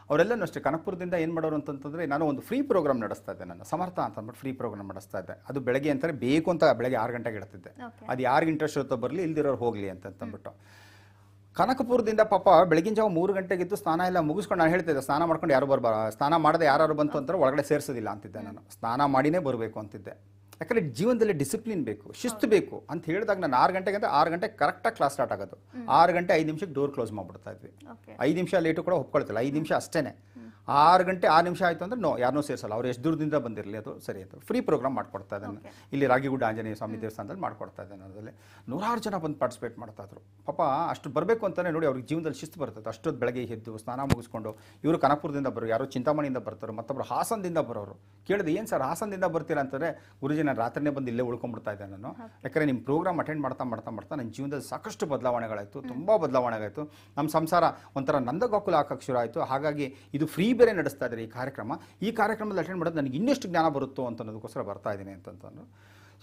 ಅವರೆಲ್ಲನೂ ಅಷ್ಟೇ ಕನಕಪುರದಿಂದ ಏನು ಮಾಡೋರು ಅಂತಂದ್ರೆ ನಾನು ಒಂದು ಫ್ರೀ ಪ್ರೋಗ್ರಾಮ್ ನಡೆಸ್ತಾ ಇದ್ದೆ ನಾನು ಸಮರ್ಥ ಅಂತ ಅಂದ್ಬಿಟ್ಟು ಫ್ರೀ ಪ್ರೋಗ್ರಾಮ್ ನಡೆಸ್ತಾ ಇದ್ದೆ ಅದು ಬೆಳಗ್ಗೆ ಅಂತಾರೆ ಬೇಕು ಅಂತ ಬೆಳಗ್ಗೆ ಆರು ಗಂಟೆಗೆ ಇಡ್ತಿದ್ದೆ ಅದು ಯಾರಿಗೆ ಇಂಟ್ರೆಸ್ಟ್ ಇರುತ್ತೋ ಬರಲಿ ಇಲ್ದಿರೋರು ಹೋಗಲಿ ಅಂತಂದ್ಬಿಟ್ಟು ಕನಕಪುರದಿಂದ ಪಾಪ ಬೆಳಗಿನ ಜಾವ ಮೂರು ಗಂಟೆಗಿದ್ದು ಸ್ನಾನ ಎಲ್ಲ ಮುಗಿಸ್ಕೊಂಡು ನಾನು ಹೇಳ್ತಿದ್ದೆ ಸ್ನಾನ ಮಾಡ್ಕೊಂಡು ಯಾರು ಬರ್ಬಾರ ಸ್ನಾನ ಮಾಡದೆ ಯಾರು ಬಂತು ಅಂತಾರೆ ಒಳಗಡೆ ಸೇರಿಸೋದಿಲ್ಲ ಅಂತಿದ್ದೆ ನಾನು ಸ್ನಾನ ಮಾಡಿನೇ ಬರಬೇಕು ಅಂತಿದ್ದೆ ಯಾಕಂದ್ರೆ ಜೀವನದಲ್ಲಿ ಡಿಸಿಪ್ಲಿನ್ ಬೇಕು ಶಿಸ್ತು ಬೇಕು ಅಂತ ಹೇಳಿದಾಗ ನಾನು ಆರು ಗಂಟೆಗೆ ಅಂದ್ರೆ ಆರು ಗಂಟೆ ಕರೆಕ್ಟಾಗಿ ಕ್ಲಾಸ್ ಸ್ಟಾರ್ಟ್ ಆಗೋದು ಆರು ಗಂಟೆ ಐದು ನಿಮಿಷಕ್ಕೆ ಡೋರ್ ಕ್ಲೋಸ್ ಮಾಡ್ಬಿಡ್ತಾಯಿದ್ವಿ ಇದ್ವಿ ಐದು ನಿಮಿಷ ಲೇಟು ಕೂಡ ಒಪ್ಕೊಳ್ತಿಲ್ಲ ಐದು ನಿಮಿಷ ಅಷ್ಟೇ ಆರು ಗಂಟೆ ಆರು ನಿಮಿಷ ಆಯಿತು ಅಂದ್ರೆ ನೋ ಯಾರನ್ನೂ ಸೇರಿಸಲ್ಲ ಅವ್ರು ಎಷ್ಟು ದೂರದಿಂದ ಬಂದಿರಲಿ ಅದು ಸರಿ ಅದು ಫ್ರೀ ಪ್ರೋಗ್ರಾಮ್ ಮಾಡ್ಕೊಡ್ತಾ ಇದ್ದಾನೆ ಇಲ್ಲಿ ರಾಗಿಗುಡ್ಡ ಆಂಜನೇಯ ಸ್ವಾಮಿ ದೇವಸ್ಥಾನದಲ್ಲಿ ಮಾಡ್ಕೊಡ್ತಾ ಇದ್ದಾನೆ ಅದರಲ್ಲಿ ನೂರಾರು ಜನ ಬಂದು ಪಾರ್ಟಿಸಿಪೇಟ್ ಮಾಡ್ತಾಯಿದ್ರು ಪಾಪ ಅಷ್ಟು ಬರಬೇಕು ಅಂತಲೇ ನೋಡಿ ಅವ್ರಿಗೆ ಜೀವನದಲ್ಲಿ ಶಿಸ್ತು ಬರ್ತದೆ ಅಷ್ಟೊತ್ತು ಬೆಳಗ್ಗೆ ಎದ್ದು ಸ್ನಾನ ಮುಗಿಸ್ಕೊಂಡು ಇವರು ಕನಕಪುರದಿಂದ ಬರೋರು ಯಾರೋ ಚಿಂತಾಮಣಿಯಿಂದ ಬರ್ತಾರೆ ಮತ್ತೊಬ್ಬರು ಹಾಸನದಿಂದ ಬರೋರು ಕೇಳಿದೆ ಏನು ಸರ್ ಹಾಸನದಿಂದ ಬರ್ತೀರಾ ಅಂತಂದರೆ ಗುರುಜಿ ನಾನು ರಾತ್ರಿನೇ ಬಂದು ಇಲ್ಲೇ ಉಳ್ಕೊಂಡ್ಬಿಡ್ತಾ ಇದ್ದೆ ನಾನು ಯಾಕಂದರೆ ನಿಮ್ಮ ಪ್ರೋಗ್ರಾಮ್ ಅಟೆಂಡ್ ಮಾಡ್ತಾ ಮಾಡ್ತಾ ಮಾಡ್ತಾ ನನ್ನ ಜೀವನದಲ್ಲಿ ಸಾಕಷ್ಟು ಬದಲಾವಣೆಗಳಾಯಿತು ತುಂಬ ಬದಲಾವಣೆಗಳಾಯಿತು ನಮ್ಮ ಸಂಸಾರ ಒಂಥರ ನಂದಗೋಕುಲ ಹಾಕಕ್ಕೆ ಶುರು ಆಯಿತು ಹಾಗಾಗಿ ಇದು ಫ್ರೀ ಬೇರೆ ನಡೆಸ್ತಾ ಇದ್ದಾರೆ ಈ ಕಾರ್ಯಕ್ರಮ ಈ ಕಾರ್ಯಕ್ರಮದಲ್ಲಿ ಅಟೆಂಡ್ ಮಾಡೋದು ನನಗೆ ಇನ್ನಷ್ಟು ಜ್ಞಾನ ಬರುತ್ತೋ ಅಂತ ಅನ್ನೋದಕ್ಕೋಸ್ಕರ ಬರ್ತಾ ಇದ್ದೀನಿ ಅಂತಂತಂದರು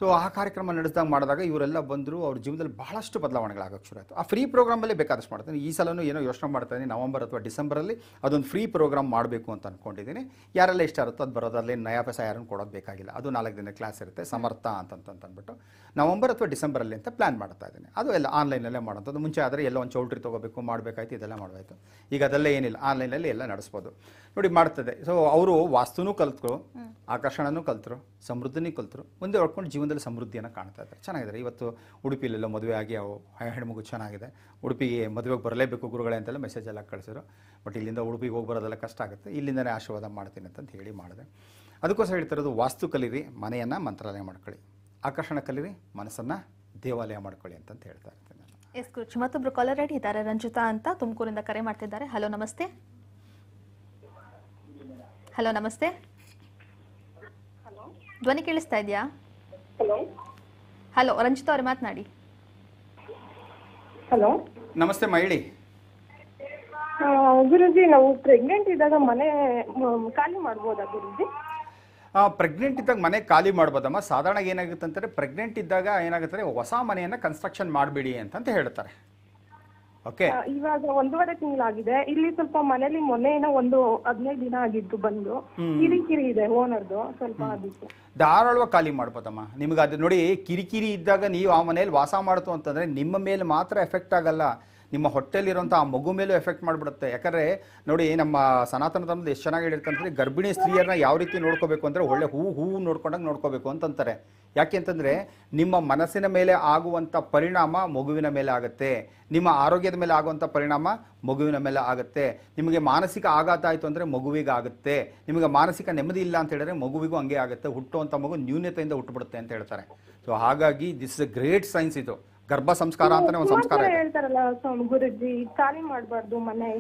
ಸೊ ಆ ಕಾರ್ಯಕ್ರಮ ನಡೆಸಿದಾಗ ಮಾಡಿದಾಗ ಇವರೆಲ್ಲ ಬಂದರು ಅವ್ರ ಜೀವನದಲ್ಲಿ ಬಹಳಷ್ಟು ಬದಲಾವಣೆಗಳಾಗಕ್ಕೆ ಶುರು ಆಯಿತು ಆ ಫ್ರೀ ಪ್ರೋಗ್ರಾಮಲ್ಲೇ ಬೇಕಾದಷ್ಟು ಮಾಡ್ತಾನೆ ಈ ಸಲನೂ ಏನೋ ಯೋಚನೆ ಮಾಡ್ತಾನೆ ನವಂಬರ್ ಅಥವಾ ಡಿಸೆಂಬರಲ್ಲಿ ಅದೊಂದು ಫ್ರೀ ಪ್ರೋಗ್ರಾಮ್ ಮಾಡಬೇಕು ಅಂತ ಅಂದ್ಕೊಂಡಿದ್ದೀನಿ ಯಾರೆಲ್ಲ ಇಷ್ಟ ಇರುತ್ತೋ ಅದು ಬರೋದರಲ್ಲಿ ನಯಾಪಸ ಯಾರನ್ನು ಕೊಡೋದು ಬೇಕಾಗಿಲ್ಲ ಅದು ನಾಲ್ಕು ದಿನ ಕ್ಲಾಸ್ ಇರುತ್ತೆ ಸಮರ್ಥ ಅಂತಂತಂದ್ಬಿಟ್ಟು ನವಂಬರ್ ಅಥವಾ ಡಿಸೆಂಬರಲ್ಲಿ ಅಂತ ಪ್ಲ್ಯಾನ್ ಮಾಡ್ತಾ ಇದ್ದೀನಿ ಅದು ಎಲ್ಲ ಆನ್ಲೈನಲ್ಲೇ ಮಾಡೋಂಥದ್ದು ಮುಂಚೆ ಆದರೆ ಎಲ್ಲ ಒಂದು ಚೌಲ್ಟ್ರಿ ತೊಗೋಬೇಕು ಮಾಡಬೇಕಾಯ್ತು ಇದೆಲ್ಲ ಮಾಡಬೇಕು ಈಗ ಅದೆಲ್ಲ ಏನಿಲ್ಲ ಆನ್ಲೈನಲ್ಲಿ ಎಲ್ಲ ನಡೆಸ್ಬೋದು ನೋಡಿ ಮಾಡ್ತದೆ ಸೊ ಅವರು ವಾಸ್ತುನೂ ಕಲಿತು ಆಕರ್ಷಣನೂ ಕಲ್ತರು ಸಮೃದ್ಧಿನೂ ಕಲ್ತರು ಮುಂದೆ ಹೊಡ್ಕೊಂಡು ಜೀವನದಲ್ಲಿ ಸಮೃದ್ಧಿಯನ್ನು ಕಾಣ್ತಾ ಇದ್ದಾರೆ ಚೆನ್ನಾಗಿದ್ದಾರೆ ಇವತ್ತು ಉಡುಪಿಯಲ್ಲೆಲ್ಲ ಮದುವೆ ಆಗಿ ಅವು ಹೆಣ್ಮಗು ಚೆನ್ನಾಗಿದೆ ಉಡುಪಿಗೆ ಮದುವೆಗೆ ಬರಲೇಬೇಕು ಗುರುಗಳೇ ಅಂತೆಲ್ಲ ಮೆಸೇಜ್ ಎಲ್ಲ ಕಳಿಸಿದ್ರು ಬಟ್ ಇಲ್ಲಿಂದ ಉಡುಪಿಗೆ ಹೋಗಿ ಬರೋದೆಲ್ಲ ಕಷ್ಟ ಆಗುತ್ತೆ ಇಲ್ಲಿಂದನೇ ಆಶೀರ್ವಾದ ಮಾಡ್ತೀನಿ ಅಂತ ಹೇಳಿ ಮಾಡಿದೆ ಅದಕ್ಕೋಸ್ಕರ ಹೇಳ್ತಿರೋದು ವಾಸ್ತು ಕಲೀರಿ ಮನೆಯನ್ನು ಮಂತ್ರಾಲಯ ಮಾಡ್ಕೊಳ್ಳಿ ಆಕರ್ಷಣ ಕಲೀರಿ ಮನಸ್ಸನ್ನು ದೇವಾಲಯ ಮಾಡ್ಕೊಳ್ಳಿ ಅಂತಂತ ಹೇಳ್ತಾ ಇರ್ತೀನಿ ಎಸ್ ಗುರುಜಿ ಮತ್ತೊಬ್ಬರು ಕಾಲರ್ ರೆಡಿ ಇದ್ದಾರೆ ರಂಜಿತಾ ಅಂತ ತುಮಕೂರಿಂದ ಕರೆ ಮಾಡ್ತಿದ್ದಾರೆ ಹಲೋ ನಮಸ್ತೆ ಹಲೋ ನಮಸ್ತೆ ಧ್ವನಿ ಕೇಳಿಸ್ತಾ ಇದೆಯಾ ಹಲೋ ರಂಜಿತಾ ಅವರೇ ಮಾತನಾಡಿ ಹಲೋ ನಮಸ್ತೆ ಮಹಿಳಿ ಗುರುಜಿ ನಾವು ಪ್ರೆಗ್ನೆಂಟ್ ಇದ್ದಾಗ ಮನೆ ಖಾಲಿ ಮಾಡ್ಬೋದಾ ಗುರುಜಿ ಪ್ರೆಗ್ನೆಂಟ್ ಇದ್ದಾಗ ಮನೆ ಖಾಲಿ ಮಾಡ್ಬೋದಮ್ಮ ಸಾಧಾರಣ ಏನಾಗುತ್ತೆ ಅಂತಂದರೆ ಪ್ರೆಗ್ನೆಂಟ್ ಇದ್ದಾಗ ಏನಾಗುತ್ತೆ ಹೊಸ ಮನೆಯನ್ನು ಕನ್ಸ್ಟ್ರಕ್ಷನ್ ಮಾಡಬೇಡಿ ಅಂತಂತ ಹೇಳ್ತಾರೆ ಓಕೆ ಇವಾಗ ಒಂದೂವರೆ ತಿಂಗಳಾಗಿದೆ ಇಲ್ಲಿ ಸ್ವಲ್ಪ ಮನೇಲಿ ಮೊನ್ನೆಯಿಂದ ಒಂದು ಹದಿನೈದು ದಿನ ಆಗಿತ್ತು ಬಂದು ಕಿರಿಕಿರಿ ಇದೆ ಓನರ್ದು ಸ್ವಲ್ಪ ಅದಕ್ಕೆ ಖಾಲಿ ಮಾಡ್ಬೋದಮ್ಮ ನಿಮ್ಗೆ ಅದು ನೋಡಿ ಕಿರಿಕಿರಿ ಇದ್ದಾಗ ನೀವು ಆ ಮನೇಲಿ ವಾಸ ಮಾಡ್ತು ಅಂತಂದ್ರೆ ನಿಮ್ಮ ಮೇಲೆ ಮಾತ್ರ ಎಫೆಕ್ಟ್ ಆಗಲ್ಲ ನಿಮ್ಮ ಹೊಟ್ಟೆಯಲ್ಲಿರುವಂಥ ಆ ಮಗು ಮೇಲೂ ಎಫೆಕ್ಟ್ ಮಾಡಿಬಿಡುತ್ತೆ ಯಾಕಂದರೆ ನೋಡಿ ನಮ್ಮ ಸನಾತನ ಧರ್ಮದ ಎಷ್ಟು ಚೆನ್ನಾಗಿ ಹೇಳಿರ್ತಂದ್ರೆ ಗರ್ಭಿಣಿ ಸ್ತ್ರೀಯರನ್ನ ಯಾವ ರೀತಿ ನೋಡ್ಕೋಬೇಕು ಅಂದರೆ ಒಳ್ಳೆ ಹೂವು ಹೂವು ನೋಡ್ಕೊಂಡಂಗೆ ನೋಡ್ಕೋಬೇಕು ಅಂತಂತಾರೆ ಯಾಕೆ ಅಂತಂದರೆ ನಿಮ್ಮ ಮನಸ್ಸಿನ ಮೇಲೆ ಆಗುವಂಥ ಪರಿಣಾಮ ಮಗುವಿನ ಮೇಲೆ ಆಗುತ್ತೆ ನಿಮ್ಮ ಆರೋಗ್ಯದ ಮೇಲೆ ಆಗುವಂಥ ಪರಿಣಾಮ ಮಗುವಿನ ಮೇಲೆ ಆಗುತ್ತೆ ನಿಮಗೆ ಮಾನಸಿಕ ಆಘಾತ ಆಯಿತು ಅಂದರೆ ಮಗುವಿಗೆ ಆಗುತ್ತೆ ನಿಮಗೆ ಮಾನಸಿಕ ನೆಮ್ಮದಿ ಇಲ್ಲ ಅಂತ ಹೇಳಿದ್ರೆ ಮಗುವಿಗೂ ಹಂಗೆ ಆಗುತ್ತೆ ಹುಟ್ಟುವಂಥ ಮಗು ನ್ಯೂನ್ಯತೆಯಿಂದ ಹುಟ್ಟುಬಿಡುತ್ತೆ ಅಂತ ಹೇಳ್ತಾರೆ ಸೊ ಹಾಗಾಗಿ this is a great science ಇದು ಗರ್ಭ ಸಂಸ್ಕಾರ ಅಂತಾನೆ ಒಂದು ಸಂಸ್ಕಾರ ಗುರುಜಿ ಮನೆ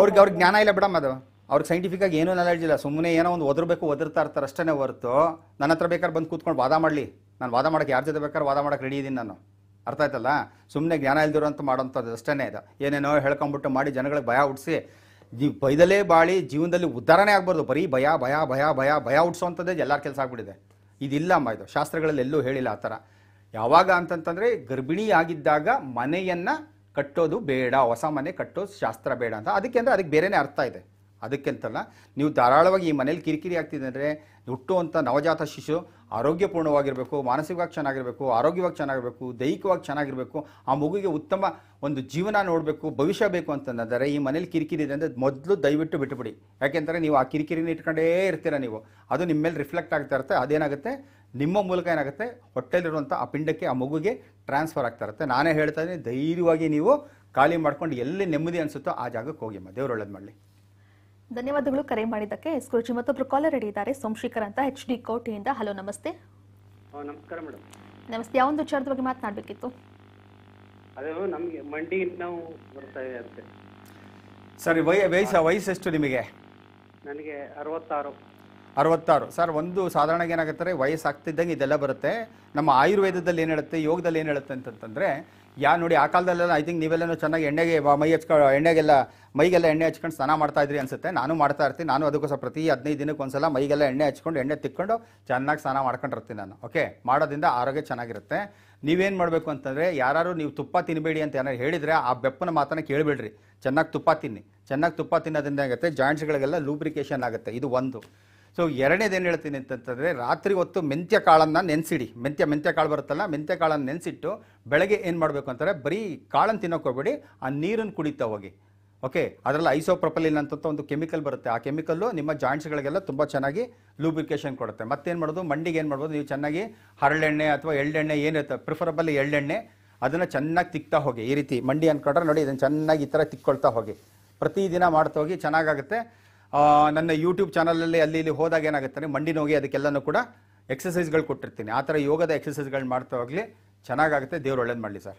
ಅವ್ರಿಗೆ ಅವ್ರಿಗೆ ಜ್ಞಾನ ಇಲ್ಲ ಬಿಡಮ್ಮ ಅದು ಅವ್ರಿಗೆ ಸೈಂಟಿಫಿಕ್ ಆಗಿ ಏನೂ ನಾಲೆಡ್ಜ್ ಇಲ್ಲ ಸುಮ್ಮನೆ ಏನೋ ಒಂದು ಒದರ್ಬೇಕು ಒದರ್ತಾ ಇರ್ತಾರೆ ಅಷ್ಟೇ ಹೊರತು ನನ್ನ ಹತ್ರ ಬೇಕಾದ್ರೆ ಬಂದು ಕೂತ್ಕೊಂಡು ವಾದ ಮಾಡಲಿ ನಾನು ವಾದ ಮಾಡಕ್ಕೆ ಯಾರ ಜೊತೆ ಬೇಕಾದ್ರೆ ವಾದ ಮಾಡಕ್ಕೆ ರೆಡಿ ಇದ್ದೀನಿ ನಾನು ಅರ್ಥ ಆಯ್ತಲ್ಲ ಸುಮ್ಮನೆ ಜ್ಞಾನ ಅಂತ ಮಾಡೋಂಥದ್ದು ಅಷ್ಟೇ ಇದು ಏನೇನೋ ಹೇಳ್ಕೊಂಬಿಟ್ಟು ಮಾಡಿ ಜನಗಳಿಗೆ ಭಯ ಹುಟ್ಟಿಸಿ ನೀವು ಬೈದಲೇ ಬಾಳಿ ಜೀವನದಲ್ಲಿ ಉದ್ಧಾರಣೆ ಆಗ್ಬಾರ್ದು ಬರೀ ಭಯ ಭಯ ಭಯ ಭಯ ಭಯ ಹುಟ್ಟಿಸೋಂಥದ್ದೇ ಎಲ್ಲರ ಕೆಲಸ ಆಗ್ಬಿಟ್ಟಿದೆ ಇದಿಲ್ಲ ಅಮ್ಮ ಇದು ಶಾಸ್ತ್ರಗಳಲ್ಲಿ ಎಲ್ಲೂ ಹೇಳಿಲ್ಲ ಆ ಥರ ಯಾವಾಗ ಅಂತಂತಂದರೆ ಗರ್ಭಿಣಿಯಾಗಿದ್ದಾಗ ಮನೆಯನ್ನು ಕಟ್ಟೋದು ಬೇಡ ಹೊಸ ಮನೆ ಕಟ್ಟೋದು ಶಾಸ್ತ್ರ ಬೇಡ ಅಂತ ಅದಕ್ಕೆ ಅಂದ್ರೆ ಅದಕ್ಕೆ ಬೇರೆನೇ ಅರ್ಥ ಇದೆ ಅದಕ್ಕೆ ಅಂತಲ್ಲ ನೀವು ಧಾರಾಳವಾಗಿ ಈ ಮನೇಲಿ ಕಿರಿಕಿರಿ ಆಗ್ತಿದೆ ಅಂದರೆ ಹುಟ್ಟುವಂಥ ನವಜಾತ ಶಿಶು ಆರೋಗ್ಯಪೂರ್ಣವಾಗಿರಬೇಕು ಮಾನಸಿಕವಾಗಿ ಚೆನ್ನಾಗಿರಬೇಕು ಆರೋಗ್ಯವಾಗಿ ಚೆನ್ನಾಗಿರಬೇಕು ದೈಹಿಕವಾಗಿ ಚೆನ್ನಾಗಿರಬೇಕು ಆ ಮಗುಗೆ ಉತ್ತಮ ಒಂದು ಜೀವನ ನೋಡಬೇಕು ಭವಿಷ್ಯ ಬೇಕು ಅಂತಂದರೆ ಈ ಮನೇಲಿ ಕಿರಿಕಿರಿ ಇದೆ ಅಂದರೆ ಮೊದಲು ದಯವಿಟ್ಟು ಬಿಟ್ಟುಬಿಡಿ ಯಾಕೆಂದರೆ ನೀವು ಆ ಕಿರಿಕಿರಿನ ಇಟ್ಕೊಂಡೇ ಇರ್ತೀರ ನೀವು ಅದು ನಿಮ್ಮ ಮೇಲೆ ರಿಫ್ಲೆಕ್ಟ್ ಆಗ್ತಾ ಇರುತ್ತೆ ಅದೇನಾಗುತ್ತೆ ನಿಮ್ಮ ಮೂಲಕ ಏನಾಗುತ್ತೆ ಹೊಟ್ಟೆಯಲ್ಲಿರುವಂಥ ಆ ಪಿಂಡಕ್ಕೆ ಆ ಮಗುಗೆ ಟ್ರಾನ್ಸ್ಫರ್ ಆಗ್ತಾ ಇರುತ್ತೆ ನಾನೇ ಹೇಳ್ತಾ ಇದ್ದೀನಿ ಧೈರ್ಯವಾಗಿ ನೀವು ಖಾಲಿ ಮಾಡ್ಕೊಂಡು ಎಲ್ಲಿ ನೆಮ್ಮದಿ ಅನಿಸುತ್ತೋ ಆ ಜಾಗಕ್ಕೆ ಹೋಗಿಮ್ಮ ದೇವ್ರು ಒಳ್ಳೇದು ಮಾಡಲಿ ಧನ್ಯವಾದಗಳು ಕರೆ ಮಾಡಿದ್ದಕ್ಕೆ ಸ್ಕೂರ್ಜಿ ಮತ್ತೊಬ್ಬರು ಕಾಲರ್ ಇದ್ದಾರೆ ಸೋಮಶೇಖರ್ ಅಂತ ಎಚ್ ಡಿ ಕೋಟೆಯಿಂದ ಹಲೋ ನಮಸ್ತೆ ನಮಸ್ಕಾರ ಮೇಡಮ್ ನಮಸ್ತೆ ಯಾವೊಂದು ವಿಚಾರದ ಬಗ್ಗೆ ಮಾತನಾಡಬೇಕಿತ್ತು ಅದು ನಮಗೆ ಮಂಡಿ ನಾವು ಬರ್ತಾ ಇದೆ ಸರಿ ಸರಿ ವಯಸ್ಸು ಎಷ್ಟು ನಿಮಗೆ ನನಗೆ ಅರವತ್ತಾರು ಅರವತ್ತಾರು ಸರ್ ಒಂದು ಸಾಧಾರಣವಾಗಿ ಏನಾಗುತ್ತೆ ವಯಸ್ಸಾಗ್ತಿದ್ದಂಗೆ ಇದೆಲ್ಲ ಬರುತ್ತೆ ನಮ್ಮ ಆಯುರ್ವೇದದಲ್ಲಿ ಏನು ಯೋಗದಲ್ಲಿ ಏನು ಹೇಳುತ್ತೆ ಅಂತಂತಂದರೆ ಯಾ ನೋಡಿ ಆ ಕಾಲದಲ್ಲೆಲ್ಲ ಐ ತಿಂಕ್ ನೀವೆಲ್ಲನೂ ಚೆನ್ನಾಗಿ ಎಣ್ಣೆಗೆ ಮೈ ಹಚ್ಕೊ ಎಣ್ಣೆಗೆಲ್ಲ ಮೈಗೆಲ್ಲ ಎಣ್ಣೆ ಹಚ್ಕೊಂಡು ಸ್ನಾನ ಮಾಡ್ತಾ ಇದ್ರಿ ಅನ್ಸುತ್ತೆ ನಾನು ಮಾಡ್ತಾ ಇರ್ತೀನಿ ನಾನು ಅದಕ್ಕೋಸ್ಕರ ಪ್ರತಿ ಹದಿನೈದು ದಿನಕ್ಕೆ ಒಂದ್ಸಲ ಮೈಗೆಲ್ಲ ಎಣ್ಣೆ ಹಚ್ಕೊಂಡು ಎಣ್ಣೆ ತಿಕ್ಕೊಂಡು ಚೆನ್ನಾಗಿ ಸ್ನಾನ ಮಾಡ್ಕೊಂಡಿರ್ತೀನಿ ನಾನು ಓಕೆ ಮಾಡೋದ್ರಿಂದ ಆರೋಗ್ಯ ಚೆನ್ನಾಗಿರುತ್ತೆ ನೀವೇನು ಮಾಡಬೇಕು ಅಂತಂದರೆ ಯಾರು ನೀವು ತುಪ್ಪ ತಿನ್ನಬೇಡಿ ಅಂತ ಏನಾರು ಹೇಳಿದರೆ ಆ ಬೆಪ್ಪನ ಮಾತನ್ನ ಕೇಳಬೇಡ್ರಿ ಚೆನ್ನಾಗಿ ತುಪ್ಪ ತಿನ್ನಿ ಚೆನ್ನಾಗಿ ತುಪ್ಪ ತಿನ್ನೋದ್ರಿಂದ ಆಗುತ್ತೆ ಜಾಯಿಂಟ್ಸ್ಗಳಿಗೆಲ್ಲ ಲೂಬ್ರಿಕೇಷನ್ ಆಗುತ್ತೆ ಇದು ಒಂದು ಸೊ ಏನು ಹೇಳ್ತೀನಿ ಅಂತಂತಂದರೆ ರಾತ್ರಿ ಹೊತ್ತು ಮೆಂತ್ಯ ಕಾಳನ್ನು ನೆನೆಸಿಡಿ ಮೆಂತ್ಯ ಮೆಂತ್ಯ ಕಾಳು ಬರುತ್ತಲ್ಲ ಮೆಂತ್ಯ ಕಾಳನ್ನು ನೆನೆಸಿಟ್ಟು ಬೆಳಗ್ಗೆ ಏನು ಮಾಡಬೇಕು ಅಂತಾರೆ ಬರೀ ಕಾಳನ್ನು ತಿನ್ನೋಕೆ ಹೋಗ್ಬೇಡಿ ಆ ನೀರನ್ನು ಕುಡಿತಾ ಹೋಗಿ ಓಕೆ ಅದರಲ್ಲಿ ಐಸೋಪ್ರೊಪಲಿನ್ ಅಂತ ಒಂದು ಕೆಮಿಕಲ್ ಬರುತ್ತೆ ಆ ಕೆಮಿಕಲ್ಲು ನಿಮ್ಮ ಜಾಯಿಂಟ್ಸ್ಗಳಿಗೆಲ್ಲ ತುಂಬ ಚೆನ್ನಾಗಿ ಲೂಬ್ರಿಕೇಷನ್ ಕೊಡುತ್ತೆ ಮತ್ತೇನು ಮಾಡೋದು ಮಂಡಿಗೆ ಏನು ಮಾಡ್ಬೋದು ನೀವು ಚೆನ್ನಾಗಿ ಹರಳೆಣ್ಣೆ ಅಥವಾ ಎಳ್ಳೆಣ್ಣೆ ಏನಿರುತ್ತೆ ಪ್ರಿಫರಬಲ್ ಎಳ್ಳೆಣ್ಣೆ ಅದನ್ನು ಚೆನ್ನಾಗಿ ತಿಕ್ತಾ ಹೋಗಿ ಈ ರೀತಿ ಮಂಡಿ ಅಂದ್ಕೊಂಡ್ರೆ ನೋಡಿ ಇದನ್ನು ಚೆನ್ನಾಗಿ ಈ ಥರ ತಿಕ್ಕೊಳ್ತಾ ಹೋಗಿ ಪ್ರತಿದಿನ ಮಾಡ್ತಾ ಹೋಗಿ ಚೆನ್ನಾಗಾಗುತ್ತೆ ನನ್ನ ಯೂಟ್ಯೂಬ್ ಚಾನಲಲ್ಲಿ ಅಲ್ಲಿ ಇಲ್ಲಿ ಹೋದಾಗ ಏನಾಗುತ್ತೆ ಮಂಡಿ ನೋಗಿ ಅದಕ್ಕೆಲ್ಲನೂ ಕೂಡ ಎಕ್ಸಸೈಸ್ಗಳು ಕೊಟ್ಟಿರ್ತೀನಿ ಆ ಥರ ಯೋಗದ ಎಕ್ಸಸೈಸ್ಗಳು ಮಾಡ್ತಾ ಹೋಗಲಿ ಚೆನ್ನಾಗಾಗುತ್ತೆ ದೇವ್ರು ಒಳ್ಳೇದು ಮಾಡಲಿ ಸರ್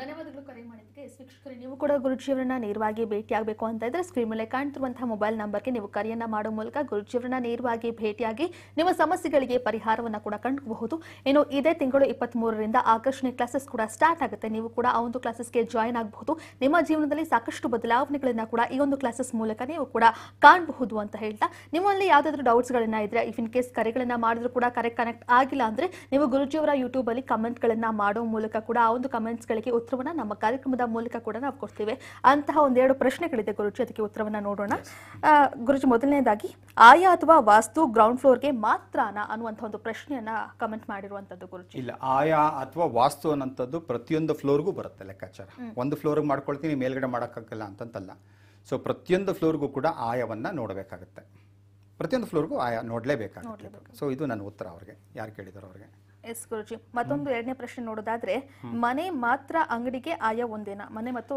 ಧನ್ಯವಾದಗಳು ಕರೆ ಮಾಡಿದ್ದಕ್ಕೆ ವೀಕ್ಷಕರೇ ನೀವು ಕೂಡ ಗುರುಜಿಯವರನ್ನ ನೇರವಾಗಿ ಭೇಟಿಯಾಗಬೇಕು ಅಂತ ಇದ್ರೆ ಸ್ಕ್ರೀನ್ ಮೇಲೆ ಕಾಣ್ತಿರುವಂತಹ ಮೊಬೈಲ್ ನಂಬರ್ಗೆ ನೀವು ಕರೆಯನ್ನ ಮಾಡುವ ಮೂಲಕ ಗುರುಜಿಯವರನ್ನ ನೇರವಾಗಿ ಭೇಟಿಯಾಗಿ ನಿಮ್ಮ ಸಮಸ್ಯೆಗಳಿಗೆ ಪರಿಹಾರವನ್ನು ಕೂಡ ಕಂಡುಕೋಬಹುದು ಇನ್ನು ಇದೇ ತಿಂಗಳು ಇಪ್ಪತ್ತ್ ಮೂರರಿಂದ ಆಕರ್ಷಣೆ ಕ್ಲಾಸಸ್ ಕೂಡ ಸ್ಟಾರ್ಟ್ ಆಗುತ್ತೆ ನೀವು ಕೂಡ ಆ ಒಂದು ಕ್ಲಾಸಸ್ಗೆ ಜಾಯಿನ್ ಆಗಬಹುದು ನಿಮ್ಮ ಜೀವನದಲ್ಲಿ ಸಾಕಷ್ಟು ಬದಲಾವಣೆಗಳನ್ನ ಕೂಡ ಈ ಒಂದು ಕ್ಲಾಸಸ್ ಮೂಲಕ ನೀವು ಕೂಡ ಕಾಣಬಹುದು ಅಂತ ಹೇಳ್ತಾ ನಿಮ್ಮಲ್ಲಿ ಡೌಟ್ಸ್ ಗಳನ್ನ ಇದ್ರೆ ಇಫ್ ಇನ್ ಕೇಸ್ ಕರೆಗಳನ್ನ ಮಾಡಿದ್ರು ಕೂಡ ಕರೆ ಕನೆಕ್ಟ್ ಆಗಿಲ್ಲ ಅಂದ್ರೆ ನೀವು ಗುರುಜಿಯವರ ಯೂಟ್ಯೂಬ್ ಅಲ್ಲಿ ಗಳನ್ನ ಮಾಡೋ ಮೂಲಕ ಕೂಡ ಆ ಒಂದು ಗಳಿಗೆ ಉತ್ತರವನ್ನು ನಮ್ಮ ಕಾರ್ಯಕ್ರಮದ ಮೂಲಕ ಕೂಡ ನಾವು ಕೊಡ್ತೇವೆ ಅಂತಹ ಒಂದೆರಡು ಪ್ರಶ್ನೆಗಳಿದೆ ಗುರುಜಿ ಅದಕ್ಕೆ ಉತ್ತರವನ್ನ ನೋಡೋಣ ಗುರುಜಿ ಮೊದಲನೇದಾಗಿ ಆಯಾ ಅಥವಾ ವಾಸ್ತು ಗ್ರೌಂಡ್ ಫ್ಲೋರ್ಗೆ ಮಾತ್ರನಾ ಅನ್ನುವಂಥ ಒಂದು ಪ್ರಶ್ನೆಯನ್ನ ಕಮೆಂಟ್ ಮಾಡಿರುವಂಥದ್ದು ಗುರುಜಿ ಇಲ್ಲ ಆಯಾ ಅಥವಾ ವಾಸ್ತು ಅನ್ನೋಂಥದ್ದು ಪ್ರತಿಯೊಂದು ಫ್ಲೋರ್ಗೂ ಬರುತ್ತೆ ಲೆಕ್ಕಾಚಾರ ಒಂದು ಫ್ಲೋರ್ಗೆ ಮಾಡ್ಕೊಳ್ತೀನಿ ಮೇಲ್ಗಡೆ ಮಾಡೋಕ್ಕಾಗಲ್ಲ ಅಂತಂತಲ್ಲ ಸೊ ಪ್ರತಿಯೊಂದು ಫ್ಲೋರ್ಗೂ ಕೂಡ ಆಯವನ್ನ ನೋಡಬೇಕಾಗುತ್ತೆ ಪ್ರತಿಯೊಂದು ಫ್ಲೋರ್ಗೂ ಆಯಾ ನೋಡಲೇಬೇಕಾಗುತ್ತೆ ಸೊ ಇದು ನನ್ನ ಉತ್ತರ ಅವ್ರಿಗೆ ಯಾರು ಕೇಳಿದಾರೋ ಅವ್ರಿಗೆ ಎಸ್ ಗುರುಜಿ ಮತ್ತೊಂದು ಎರಡನೇ ಪ್ರಶ್ನೆ ನೋಡೋದಾದ್ರೆ ಮನೆ ಮಾತ್ರ ಅಂಗಡಿಗೆ ಆಯ ಒಂದೇನಾ ಮನೆ ಮತ್ತು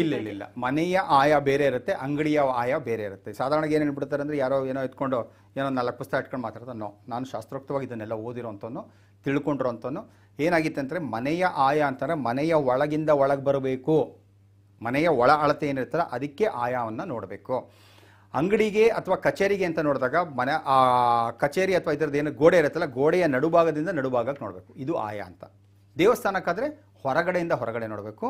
ಇಲ್ಲ ಇಲ್ಲ ಇಲ್ಲ ಮನೆಯ ಆಯ ಬೇರೆ ಇರುತ್ತೆ ಅಂಗಡಿಯ ಆಯ ಬೇರೆ ಇರುತ್ತೆ ಸಾಧಾರಣ ಏನು ಹೇಳ್ಬಿಡ್ತಾರೆ ಅಂದ್ರೆ ಯಾರೋ ಏನೋ ಎತ್ಕೊಂಡು ಏನೋ ನಾಲ್ಕು ಪುಸ್ತಕ ಇಟ್ಕೊಂಡು ಮಾತಾಡ್ತಾರೆ ನೋ ನಾನು ಶಾಸ್ತ್ರೋಕ್ತವಾಗಿ ಇದನ್ನೆಲ್ಲ ಓದಿರೋಂಥವ್ನು ತಿಳ್ಕೊಂಡಿರೋಂಥವ್ನು ಏನಾಗಿತ್ತು ಏನಾಗಿತ್ತಂದ್ರೆ ಮನೆಯ ಆಯ ಅಂತಾರೆ ಮನೆಯ ಒಳಗಿಂದ ಒಳಗೆ ಬರಬೇಕು ಮನೆಯ ಒಳ ಅಳತೆ ಏನಿರ್ತಾರೆ ಅದಕ್ಕೆ ಆಯವನ್ನು ನೋಡಬೇಕು ಅಂಗಡಿಗೆ ಅಥವಾ ಕಚೇರಿಗೆ ಅಂತ ನೋಡಿದಾಗ ಮನೆ ಆ ಕಚೇರಿ ಅಥವಾ ಇದರದ್ದು ಏನು ಗೋಡೆ ಇರುತ್ತಲ್ಲ ಗೋಡೆಯ ನಡುಭಾಗದಿಂದ ನಡುಭಾಗಕ್ಕೆ ನೋಡಬೇಕು ಇದು ಆಯ ಅಂತ ದೇವಸ್ಥಾನಕ್ಕಾದರೆ ಹೊರಗಡೆಯಿಂದ ಹೊರಗಡೆ ನೋಡಬೇಕು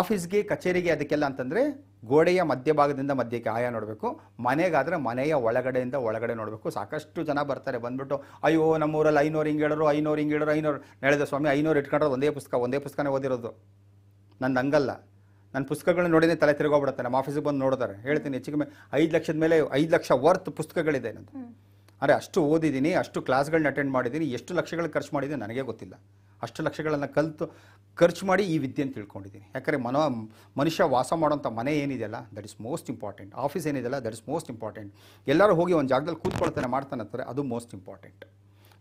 ಆಫೀಸ್ಗೆ ಕಚೇರಿಗೆ ಅದಕ್ಕೆಲ್ಲ ಅಂತಂದರೆ ಗೋಡೆಯ ಮಧ್ಯಭಾಗದಿಂದ ಮಧ್ಯಕ್ಕೆ ಆಯ ನೋಡಬೇಕು ಮನೆಗಾದರೆ ಮನೆಯ ಒಳಗಡೆಯಿಂದ ಒಳಗಡೆ ನೋಡಬೇಕು ಸಾಕಷ್ಟು ಜನ ಬರ್ತಾರೆ ಬಂದ್ಬಿಟ್ಟು ಅಯ್ಯೋ ನಮ್ಮೂರಲ್ಲಿ ಐನೂರು ಹಿಂಗೆ ಹೇಳೋರು ಐನೂರು ಹಿಂಗೆ ಹೇಳೋರು ಐನೂರು ನಡೆದ ಸ್ವಾಮಿ ಐನೂರು ಇಟ್ಕೊಂಡ್ರೆ ಒಂದೇ ಪುಸ್ತಕ ಒಂದೇ ಪುಸ್ತಕನೇ ಓದಿರೋದು ನಂದು ಹಂಗಲ್ಲ ನನ್ನ ಪುಸ್ತಕಗಳನ್ನ ನೋಡಿದ್ರೆ ತಲೆ ತಿರುಗೋಗ್ಬಿಡುತ್ತೆ ನಮ್ಮ ಆಫೀಸಿಗೆ ಬಂದು ನೋಡಿದ್ರೆ ಹೇಳ್ತೀನಿ ಹೆಚ್ಚಿಗೆ ಐದು ಲಕ್ಷದ ಮೇಲೆ ಐದು ಲಕ್ಷ ವರ್ತ್ ಪುಸ್ತಕಗಳಿದೆ ನನ್ನದು ಅರೆ ಅಷ್ಟು ಓದಿದ್ದೀನಿ ಅಷ್ಟು ಕ್ಲಾಸ್ಗಳನ್ನ ಅಟೆಂಡ್ ಮಾಡಿದ್ದೀನಿ ಎಷ್ಟು ಲಕ್ಷಗಳು ಖರ್ಚು ಮಾಡಿದ್ದೀನಿ ನನಗೆ ಗೊತ್ತಿಲ್ಲ ಅಷ್ಟು ಲಕ್ಷಗಳನ್ನು ಕಲಿತು ಖರ್ಚು ಮಾಡಿ ಈ ಅಂತ ತಿಳ್ಕೊಂಡಿದ್ದೀನಿ ಯಾಕಂದರೆ ಮನೋ ಮನುಷ್ಯ ವಾಸ ಮಾಡೋಂಥ ಮನೆ ಏನಿದೆಯಲ್ಲ that is most important office ಏನಿದೆಯಲ್ಲ ದಟ್ ಇಸ್ ಮೋಸ್ಟ್ ಇಂಪಾರ್ಟೆಂಟ್ ಎಲ್ಲರೂ ಹೋಗಿ ಒಂದು ಜಾಗದಲ್ಲಿ ಕೂತ್ಕೊಳ್ತಾನೆ ಮಾಡ್ತಾನೆ ಅಂತಾರೆ ಅದು ಮೋಸ್ಟ್ ಇಂಪಾರ್ಟೆಂಟ್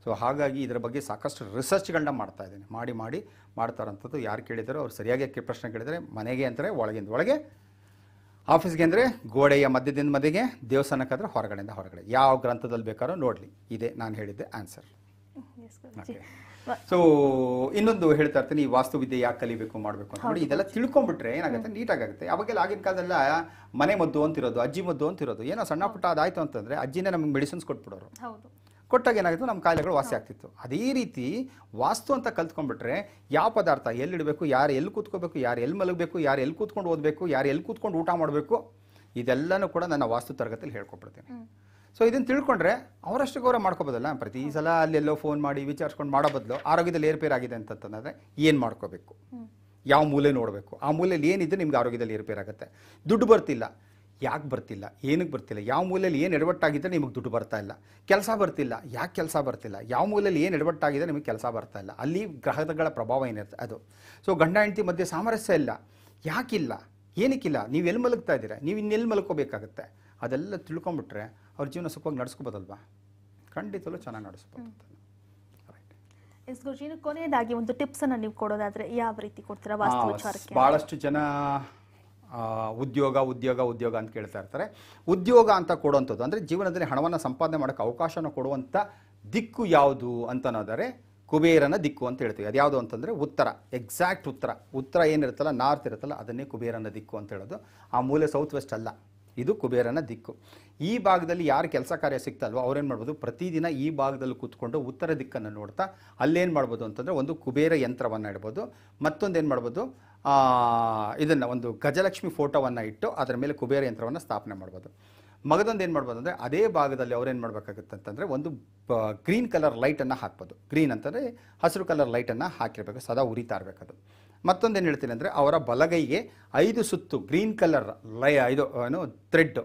ಸೊ ಹಾಗಾಗಿ ಇದರ ಬಗ್ಗೆ ಸಾಕಷ್ಟು ರಿಸರ್ಚ್ಗಳನ್ನ ಮಾಡ್ತಾ ಇದ್ದೀನಿ ಮಾಡಿ ಮಾಡಿ ಮಾಡ್ತಾರಂಥದ್ದು ಯಾರು ಕೇಳಿದಾರೋ ಅವ್ರು ಸರಿಯಾಗಿ ಪ್ರಶ್ನೆ ಕೇಳಿದರೆ ಮನೆಗೆ ಅಂದರೆ ಒಳಗಿಂದ ಒಳಗೆ ಆಫೀಸ್ಗೆ ಅಂದರೆ ಗೋಡೆಯ ಮಧ್ಯದಿಂದ ಮಧ್ಯೆಗೆ ದೇವಸ್ಥಾನಕ್ಕಾದ್ರೆ ಹೊರಗಡೆಯಿಂದ ಹೊರಗಡೆ ಯಾವ ಗ್ರಂಥದಲ್ಲಿ ಬೇಕಾದ್ರೂ ನೋಡಲಿ ಇದೇ ನಾನು ಹೇಳಿದ್ದೆ ಆನ್ಸರ್ ಸೊ ಇನ್ನೊಂದು ಹೇಳ್ತಾ ಇರ್ತೀನಿ ಈ ವಾಸ್ತುವಿದ್ಯೆ ಯಾಕೆ ಕಲಿಬೇಕು ಮಾಡಬೇಕು ಅಂತ ನೋಡಿ ಇದೆಲ್ಲ ತಿಳ್ಕೊಂಡ್ಬಿಟ್ರೆ ಏನಾಗುತ್ತೆ ನೀಟಾಗುತ್ತೆ ಅವಾಗೆಲ್ಲ ಆಗಿನ ಕಾಲದಲ್ಲ ಮನೆ ಮದ್ದು ಅಂತಿರೋದು ಅಜ್ಜಿ ಮದ್ದು ಅಂತಿರೋದು ಏನೋ ಸಣ್ಣ ಪುಟ್ಟ ಅದಾಯ್ತು ಅಂತಂದ್ರೆ ಅಜ್ಜಿನೇ ನಮಗೆ ಮೆಡಿಸಿನ್ಸ್ ಕೊಟ್ಬಿಡೋರು ಕೊಟ್ಟಾಗ ಏನಾಗಿತ್ತು ನಮ್ಮ ಕಾಯಿಲೆಗಳು ವಾಸಿ ಆಗ್ತಿತ್ತು ಅದೇ ರೀತಿ ವಾಸ್ತು ಅಂತ ಕಲ್ತ್ಕೊಂಡ್ಬಿಟ್ರೆ ಯಾವ ಪದಾರ್ಥ ಎಲ್ಲಿಡಬೇಕು ಯಾರು ಎಲ್ಲಿ ಕೂತ್ಕೋಬೇಕು ಯಾರು ಎಲ್ಲಿ ಮಲಗಬೇಕು ಯಾರು ಎಲ್ಲಿ ಕೂತ್ಕೊಂಡು ಓದಬೇಕು ಯಾರು ಎಲ್ಲಿ ಕೂತ್ಕೊಂಡು ಊಟ ಮಾಡಬೇಕು ಇದೆಲ್ಲನೂ ಕೂಡ ನನ್ನ ವಾಸ್ತು ತರಗತಿಯಲ್ಲಿ ಹೇಳ್ಕೊಬಿಡ್ತೀನಿ ಸೊ ಇದನ್ನು ತಿಳ್ಕೊಂಡ್ರೆ ಅವರಷ್ಟು ಗೌರವ ಮಾಡ್ಕೋಬೋದಲ್ಲ ಪ್ರತಿ ಸಲ ಅಲ್ಲೆಲ್ಲೋ ಫೋನ್ ಮಾಡಿ ವಿಚಾರಿಸ್ಕೊಂಡು ಮಾಡೋ ಬದಲು ಆರೋಗ್ಯದಲ್ಲಿ ಏರ್ಪೇರ್ ಆಗಿದೆ ಅಂತಂತಂದರೆ ಏನು ಮಾಡ್ಕೋಬೇಕು ಯಾವ ಮೂಲೆ ನೋಡಬೇಕು ಆ ಮೂಲೆಯಲ್ಲಿ ಏನಿದೆ ನಿಮ್ಗೆ ಆರೋಗ್ಯದಲ್ಲಿ ಏರ್ಪೇರಾಗುತ್ತೆ ದುಡ್ಡು ಬರ್ತಿಲ್ಲ ಯಾಕೆ ಬರ್ತಿಲ್ಲ ಏನಕ್ಕೆ ಬರ್ತಿಲ್ಲ ಯಾವ ಮೂಲೆಯಲ್ಲಿ ಏನು ಎಡವಟ್ಟಾಗಿದ್ದರೆ ನಿಮಗೆ ದುಡ್ಡು ಬರ್ತಾ ಇಲ್ಲ ಕೆಲಸ ಬರ್ತಿಲ್ಲ ಯಾಕೆ ಕೆಲಸ ಬರ್ತಿಲ್ಲ ಯಾವ ಮೂಲೆಯಲ್ಲಿ ಏನು ಎಡವಟ್ಟಾಗಿದ್ದರೆ ನಿಮಗೆ ಕೆಲಸ ಬರ್ತಾ ಇಲ್ಲ ಅಲ್ಲಿ ಗ್ರಹಗಳ ಪ್ರಭಾವ ಏನಿರುತ್ತೆ ಅದು ಸೊ ಗಂಡ ಹೆಂಡತಿ ಮಧ್ಯೆ ಸಾಮರಸ್ಯ ಇಲ್ಲ ಯಾಕಿಲ್ಲ ಏನಕ್ಕಿಲ್ಲ ನೀವು ಎಲ್ಲಿ ಮಲಗ್ತಾ ಇದ್ದೀರಾ ನೀವು ಇನ್ನೆಲ್ಲಿ ಮಲ್ಕೋಬೇಕಾಗುತ್ತೆ ಅದೆಲ್ಲ ತಿಳ್ಕೊಂಬಿಟ್ರೆ ಅವ್ರ ಜೀವನ ಸುಖವಾಗಿ ನಡೆಸ್ಕೋಬೋದಲ್ವಾ ಖಂಡಿತಲೂ ಚೆನ್ನಾಗಿ ನಡೆಸ್ಬೋದು ಎಸ್ ಕೊನೆಯದಾಗಿ ಒಂದು ಅನ್ನು ನೀವು ಕೊಡೋದಾದ್ರೆ ಯಾವ ರೀತಿ ಕೊಡ್ತೀರಾ ಭಾಳಷ್ಟು ಜನ ಉದ್ಯೋಗ ಉದ್ಯೋಗ ಉದ್ಯೋಗ ಅಂತ ಕೇಳ್ತಾ ಇರ್ತಾರೆ ಉದ್ಯೋಗ ಅಂತ ಕೊಡುವಂಥದ್ದು ಅಂದರೆ ಜೀವನದಲ್ಲಿ ಹಣವನ್ನು ಸಂಪಾದನೆ ಮಾಡೋಕ್ಕೆ ಅವಕಾಶನ ಕೊಡುವಂಥ ದಿಕ್ಕು ಯಾವುದು ಅಂತನೋದರೆ ಕುಬೇರನ ದಿಕ್ಕು ಅಂತ ಹೇಳ್ತೀವಿ ಅದು ಯಾವುದು ಅಂತಂದರೆ ಉತ್ತರ ಎಕ್ಸಾಕ್ಟ್ ಉತ್ತರ ಉತ್ತರ ಏನಿರುತ್ತಲ್ಲ ನಾರ್ತ್ ಇರುತ್ತಲ್ಲ ಅದನ್ನೇ ಕುಬೇರನ ದಿಕ್ಕು ಅಂತ ಹೇಳೋದು ಆ ಮೂಲೆ ಸೌತ್ ವೆಸ್ಟ್ ಅಲ್ಲ ಇದು ಕುಬೇರನ ದಿಕ್ಕು ಈ ಭಾಗದಲ್ಲಿ ಯಾರು ಕೆಲಸ ಕಾರ್ಯ ಸಿಗ್ತಲ್ವೋ ಅವ್ರೇನು ಮಾಡ್ಬೋದು ಪ್ರತಿದಿನ ಈ ಭಾಗದಲ್ಲಿ ಕೂತ್ಕೊಂಡು ಉತ್ತರ ದಿಕ್ಕನ್ನು ನೋಡ್ತಾ ಅಲ್ಲೇನು ಮಾಡ್ಬೋದು ಅಂತಂದರೆ ಒಂದು ಕುಬೇರ ಯಂತ್ರವನ್ನು ಇಡ್ಬೋದು ಮತ್ತೊಂದು ಏನು ಮಾಡ್ಬೋದು ಇದನ್ನು ಒಂದು ಗಜಲಕ್ಷ್ಮಿ ಫೋಟೋವನ್ನು ಇಟ್ಟು ಅದರ ಮೇಲೆ ಕುಬೇರ ಯಂತ್ರವನ್ನು ಸ್ಥಾಪನೆ ಮಾಡ್ಬೋದು ಮಗದೊಂದು ಏನು ಮಾಡ್ಬೋದು ಅಂದರೆ ಅದೇ ಭಾಗದಲ್ಲಿ ಅವ್ರೇನು ಮಾಡಬೇಕಾಗುತ್ತೆ ಅಂತಂದರೆ ಒಂದು ಗ್ರೀನ್ ಕಲರ್ ಲೈಟನ್ನು ಹಾಕ್ಬೋದು ಗ್ರೀನ್ ಅಂತಂದರೆ ಹಸಿರು ಕಲರ್ ಲೈಟನ್ನು ಹಾಕಿರಬೇಕು ಸದಾ ಉರಿತಾ ಇರಬೇಕದು ಮತ್ತೊಂದು ಏನು ಹೇಳ್ತೀನಿ ಅಂದರೆ ಅವರ ಬಲಗೈಗೆ ಐದು ಸುತ್ತು ಗ್ರೀನ್ ಕಲರ್ ಲೈ ಇದು ಏನು ಥ್ರೆಡ್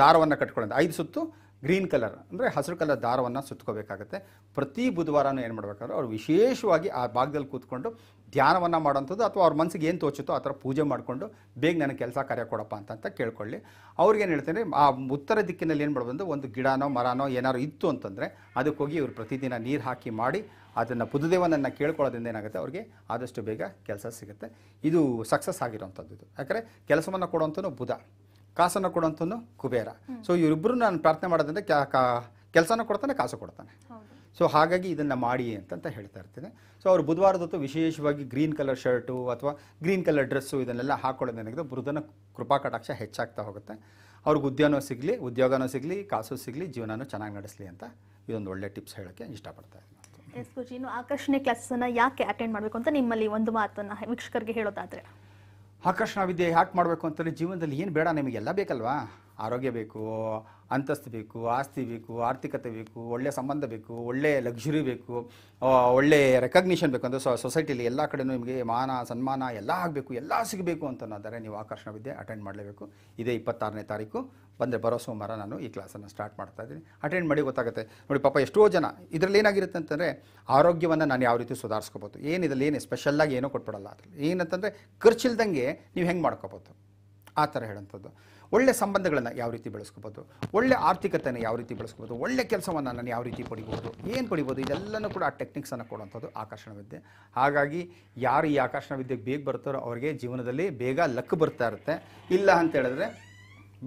ದಾರವನ್ನು ಕಟ್ಕೊಳ್ಳೋದು ಐದು ಸುತ್ತು ಗ್ರೀನ್ ಕಲರ್ ಅಂದರೆ ಹಸಿರು ಕಲರ್ ದಾರವನ್ನು ಸುತ್ಕೋಬೇಕಾಗುತ್ತೆ ಪ್ರತಿ ಬುಧವಾರನೂ ಏನು ಮಾಡಬೇಕಾದ್ರೆ ಅವರು ವಿಶೇಷವಾಗಿ ಆ ಭಾಗದಲ್ಲಿ ಕೂತ್ಕೊಂಡು ಧ್ಯಾನವನ್ನು ಮಾಡೋಂಥದ್ದು ಅಥವಾ ಅವ್ರ ಮನಸ್ಸಿಗೆ ಏನು ತೋಚುತ್ತೋ ಆ ಥರ ಪೂಜೆ ಮಾಡಿಕೊಂಡು ಬೇಗ ನನಗೆ ಕೆಲಸ ಕಾರ್ಯ ಕೊಡಪ್ಪ ಅಂತ ಕೇಳ್ಕೊಳ್ಳಿ ಅವ್ರಿಗೇನು ಹೇಳ್ತೇನೆ ಆ ಉತ್ತರ ದಿಕ್ಕಿನಲ್ಲಿ ಏನು ಮಾಡೋದು ಒಂದು ಗಿಡನೋ ಮರನೋ ಏನಾರು ಇತ್ತು ಅಂತಂದರೆ ಅದಕ್ಕೆ ಹೋಗಿ ಇವರು ಪ್ರತಿದಿನ ನೀರು ಹಾಕಿ ಮಾಡಿ ಅದನ್ನು ಪುದುದೇವನನ್ನು ಕೇಳ್ಕೊಳ್ಳೋದ್ರಿಂದ ಏನಾಗುತ್ತೆ ಅವ್ರಿಗೆ ಆದಷ್ಟು ಬೇಗ ಕೆಲಸ ಸಿಗುತ್ತೆ ಇದು ಸಕ್ಸಸ್ ಆಗಿರೋಂಥದ್ದು ಇದು ಯಾಕಂದರೆ ಕೆಲಸವನ್ನು ಕೊಡೋಂಥನು ಬುಧ ಕಾಸನ್ನು ಕೊಡೋಂಥನು ಕುಬೇರ ಸೊ ಇವರಿಬ್ಬರು ನಾನು ಪ್ರಾರ್ಥನೆ ಮಾಡೋದಂದ್ರೆ ಕೆಲಸನ ಕೊಡ್ತಾನೆ ಕಾಸು ಕೊಡ್ತಾನೆ ಸೊ ಹಾಗಾಗಿ ಇದನ್ನು ಮಾಡಿ ಅಂತಂತ ಹೇಳ್ತಾ ಇರ್ತೇನೆ ಸೊ ಅವರು ಬುಧವಾರದತ್ತು ವಿಶೇಷವಾಗಿ ಗ್ರೀನ್ ಕಲರ್ ಶರ್ಟು ಅಥವಾ ಗ್ರೀನ್ ಕಲರ್ ಡ್ರೆಸ್ಸು ಇದನ್ನೆಲ್ಲ ನನಗೆ ಬುಧನ ಕೃಪಾ ಕಟಾಕ್ಷ ಹೆಚ್ಚಾಗ್ತಾ ಹೋಗುತ್ತೆ ಅವ್ರಿಗೆ ಉದ್ಯೋಗನೂ ಸಿಗಲಿ ಉದ್ಯೋಗನೂ ಸಿಗಲಿ ಕಾಸು ಸಿಗಲಿ ಜೀವನನೂ ಚೆನ್ನಾಗಿ ನಡೆಸಲಿ ಅಂತ ಇದೊಂದು ಒಳ್ಳೆ ಟಿಪ್ಸ್ ಹೇಳೋಕ್ಕೆ ಇಷ್ಟಪಡ್ತಾ ಇದ್ದೀನಿ ಎಸ್ ಆಕರ್ಷಣೆ ಕ್ಲಾಸಸ್ಸನ್ನು ಯಾಕೆ ಅಟೆಂಡ್ ಮಾಡಬೇಕು ಅಂತ ನಿಮ್ಮಲ್ಲಿ ಒಂದು ಮಾತನ್ನು ವೀಕ್ಷಕರಿಗೆ ಹೇಳೋದಾದರೆ ಆಕರ್ಷಣಾ ವಿದ್ಯೆ ಯಾಕೆ ಮಾಡಬೇಕು ಅಂತಂದರೆ ಜೀವನದಲ್ಲಿ ಏನು ಬೇಡ ನಿಮಗೆಲ್ಲ ಬೇಕಲ್ವಾ ಆರೋಗ್ಯ ಬೇಕು ಅಂತಸ್ತು ಬೇಕು ಆಸ್ತಿ ಬೇಕು ಆರ್ಥಿಕತೆ ಬೇಕು ಒಳ್ಳೆಯ ಸಂಬಂಧ ಬೇಕು ಒಳ್ಳೆ ಲಕ್ಸುರಿ ಬೇಕು ಒಳ್ಳೆ ರೆಕಗ್ನಿಷನ್ ಬೇಕು ಅಂದರೆ ಸೊಸೈಟಿಲಿ ಎಲ್ಲ ಕಡೆ ನಿಮಗೆ ಮಾನ ಸನ್ಮಾನ ಎಲ್ಲ ಆಗಬೇಕು ಎಲ್ಲ ಸಿಗಬೇಕು ಅಂತ ನೀವು ಆಕರ್ಷಣ ವಿದ್ಯೆ ಅಟೆಂಡ್ ಮಾಡಲೇಬೇಕು ಇದೇ ಇಪ್ಪತ್ತಾರನೇ ತಾರೀಕು ಬಂದರೆ ಬರೋ ಸೋಮವಾರ ನಾನು ಈ ಕ್ಲಾಸನ್ನು ಸ್ಟಾರ್ಟ್ ಮಾಡ್ತಾ ಇದ್ದೀನಿ ಅಟೆಂಡ್ ಮಾಡಿ ಗೊತ್ತಾಗುತ್ತೆ ನೋಡಿ ಪಾಪ ಎಷ್ಟೋ ಜನ ಇದರಲ್ಲಿ ಏನಾಗಿರುತ್ತೆ ಅಂತಂದರೆ ಆರೋಗ್ಯವನ್ನು ನಾನು ಯಾವ ರೀತಿ ಸುಧಾರಿಸ್ಕೋಬೋದು ಏನು ಇದರಲ್ಲಿ ಏನು ಸ್ಪೆಷಲ್ಲಾಗಿ ಏನೂ ಕೊಟ್ಬಿಡಲ್ಲ ಅದರಲ್ಲಿ ಏನಂತಂದರೆ ಖರ್ಚಿಲ್ದಂಗೆ ನೀವು ಹೆಂಗೆ ಮಾಡ್ಕೋಬೋದು ಆ ಥರ ಹೇಳೋಂಥದ್ದು ಒಳ್ಳೆ ಸಂಬಂಧಗಳನ್ನು ಯಾವ ರೀತಿ ಬೆಳೆಸ್ಕೋಬೋದು ಒಳ್ಳೆ ಆರ್ಥಿಕತೆಯನ್ನು ಯಾವ ರೀತಿ ಬೆಳೆಸ್ಕೋಬೋದು ಒಳ್ಳೆ ಕೆಲಸವನ್ನು ನಾನು ಯಾವ ರೀತಿ ಪಡಿಬೋದು ಏನು ಪಡಿಬೋದು ಇದೆಲ್ಲನೂ ಕೂಡ ಆ ಟೆಕ್ನಿಕ್ಸನ್ನು ಕೊಡುವಂಥದ್ದು ಆಕರ್ಷಣ ವಿದ್ಯೆ ಹಾಗಾಗಿ ಯಾರು ಈ ಆಕರ್ಷಣ ವಿದ್ಯೆಗೆ ಬೇಗ ಬರ್ತಾರೋ ಅವರಿಗೆ ಜೀವನದಲ್ಲಿ ಬೇಗ ಲಕ್ ಬರ್ತಾ ಇರುತ್ತೆ ಇಲ್ಲ ಅಂತ ಹೇಳಿದ್ರೆ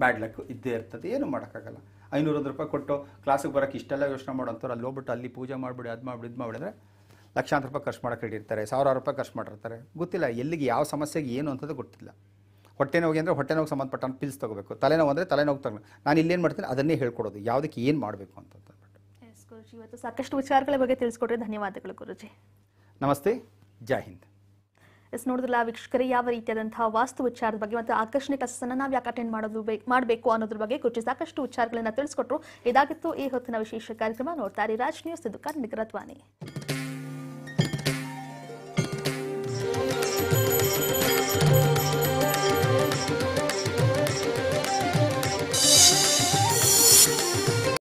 ಬ್ಯಾಡ್ ಲಕ್ ಇದ್ದೇ ಇರ್ತದೆ ಏನು ಮಾಡೋಕ್ಕಾಗಲ್ಲ ಐನೂರೊಂದು ರೂಪಾಯಿ ಕೊಟ್ಟು ಕ್ಲಾಸಿಗೆ ಬರೋಕ್ಕೆ ಇಷ್ಟೆಲ್ಲ ಯೋಚನೆ ಮಾಡೋಂಥವ್ರು ಅಲ್ಲಿ ಹೋಗ್ಬಿಟ್ಟು ಅಲ್ಲಿ ಪೂಜೆ ಮಾಡಿಬಿಡಿ ಅದು ಮಾಡಿಬಿಡಿ ಇದು ಮಾಡಿಬಿಡಿದ್ರೆ ಲಕ್ಷಾಂತರ ರೂಪಾಯಿ ಖರ್ಚು ಮಾಡೋಕ್ಕೆ ಹಿಡಿರ್ತಾರೆ ಸಾವಿರಾರು ರೂಪಾಯಿ ಖರ್ಚು ಮಾಡಿರ್ತಾರೆ ಗೊತ್ತಿಲ್ಲ ಎಲ್ಲಿಗೆ ಯಾವ ಸಮಸ್ಯೆಗೆ ಏನು ಅಂತದ್ದು ಗೊತ್ತಿಲ್ಲ ಹೊಟ್ಟೆ ನೋವಿಗೆ ಅಂದರೆ ಹೊಟ್ಟೆ ನೋವು ಸಂಬಂಧಪಟ್ಟ ಪಿಲ್ಸ್ ತಗೋಬೇಕು ತಲೆನೋವು ಅಂದರೆ ತಲೆನೋವು ತಗೋ ನಾನು ಇಲ್ಲೇನು ಮಾಡ್ತೀನಿ ಅದನ್ನೇ ಹೇಳ್ಕೊಡೋದು ಯಾವುದಕ್ಕೆ ಏನು ಮಾಡಬೇಕು ಅಂತ ಗುರುಜಿ ಇವತ್ತು ಸಾಕಷ್ಟು ವಿಚಾರಗಳ ಬಗ್ಗೆ ತಿಳಿಸ್ಕೊಟ್ರೆ ಧನ್ಯವಾದಗಳು ಗುರುಜಿ ನಮಸ್ತೆ ಜೈ ಹಿಂದ್ ಎಸ್ ನೋಡಿದ್ರಲ್ಲ ವೀಕ್ಷಕರೇ ಯಾವ ರೀತಿಯಾದಂತಹ ವಾಸ್ತು ವಿಚಾರದ ಬಗ್ಗೆ ಮತ್ತು ಆಕರ್ಷಣೆ ಕ್ಲಾಸಸ್ಸನ್ನು ನಾವು ಯಾಕೆ ಅಟೆಂಡ್ ಮಾಡೋದು ಮಾಡಬೇಕು ಅನ್ನೋದ್ರ ಬಗ್ಗೆ ಗುರುಜಿ ಸಾಕಷ್ಟು ವಿಚಾರಗಳನ್ನು ತಿಳಿಸ್ಕೊಟ್ರು ಇದಾಗಿತ್ತು ಈ ಹೊತ್ತಿನ ವಿಶೇಷ ಕಾರ್ಯಕ್ರಮ ನೋಡ್ತಾರೆ ರಾಜ್ ನ್ಯೂಸ್ ಇದು ಕರ್ನಿಕರತ್ವಾನಿ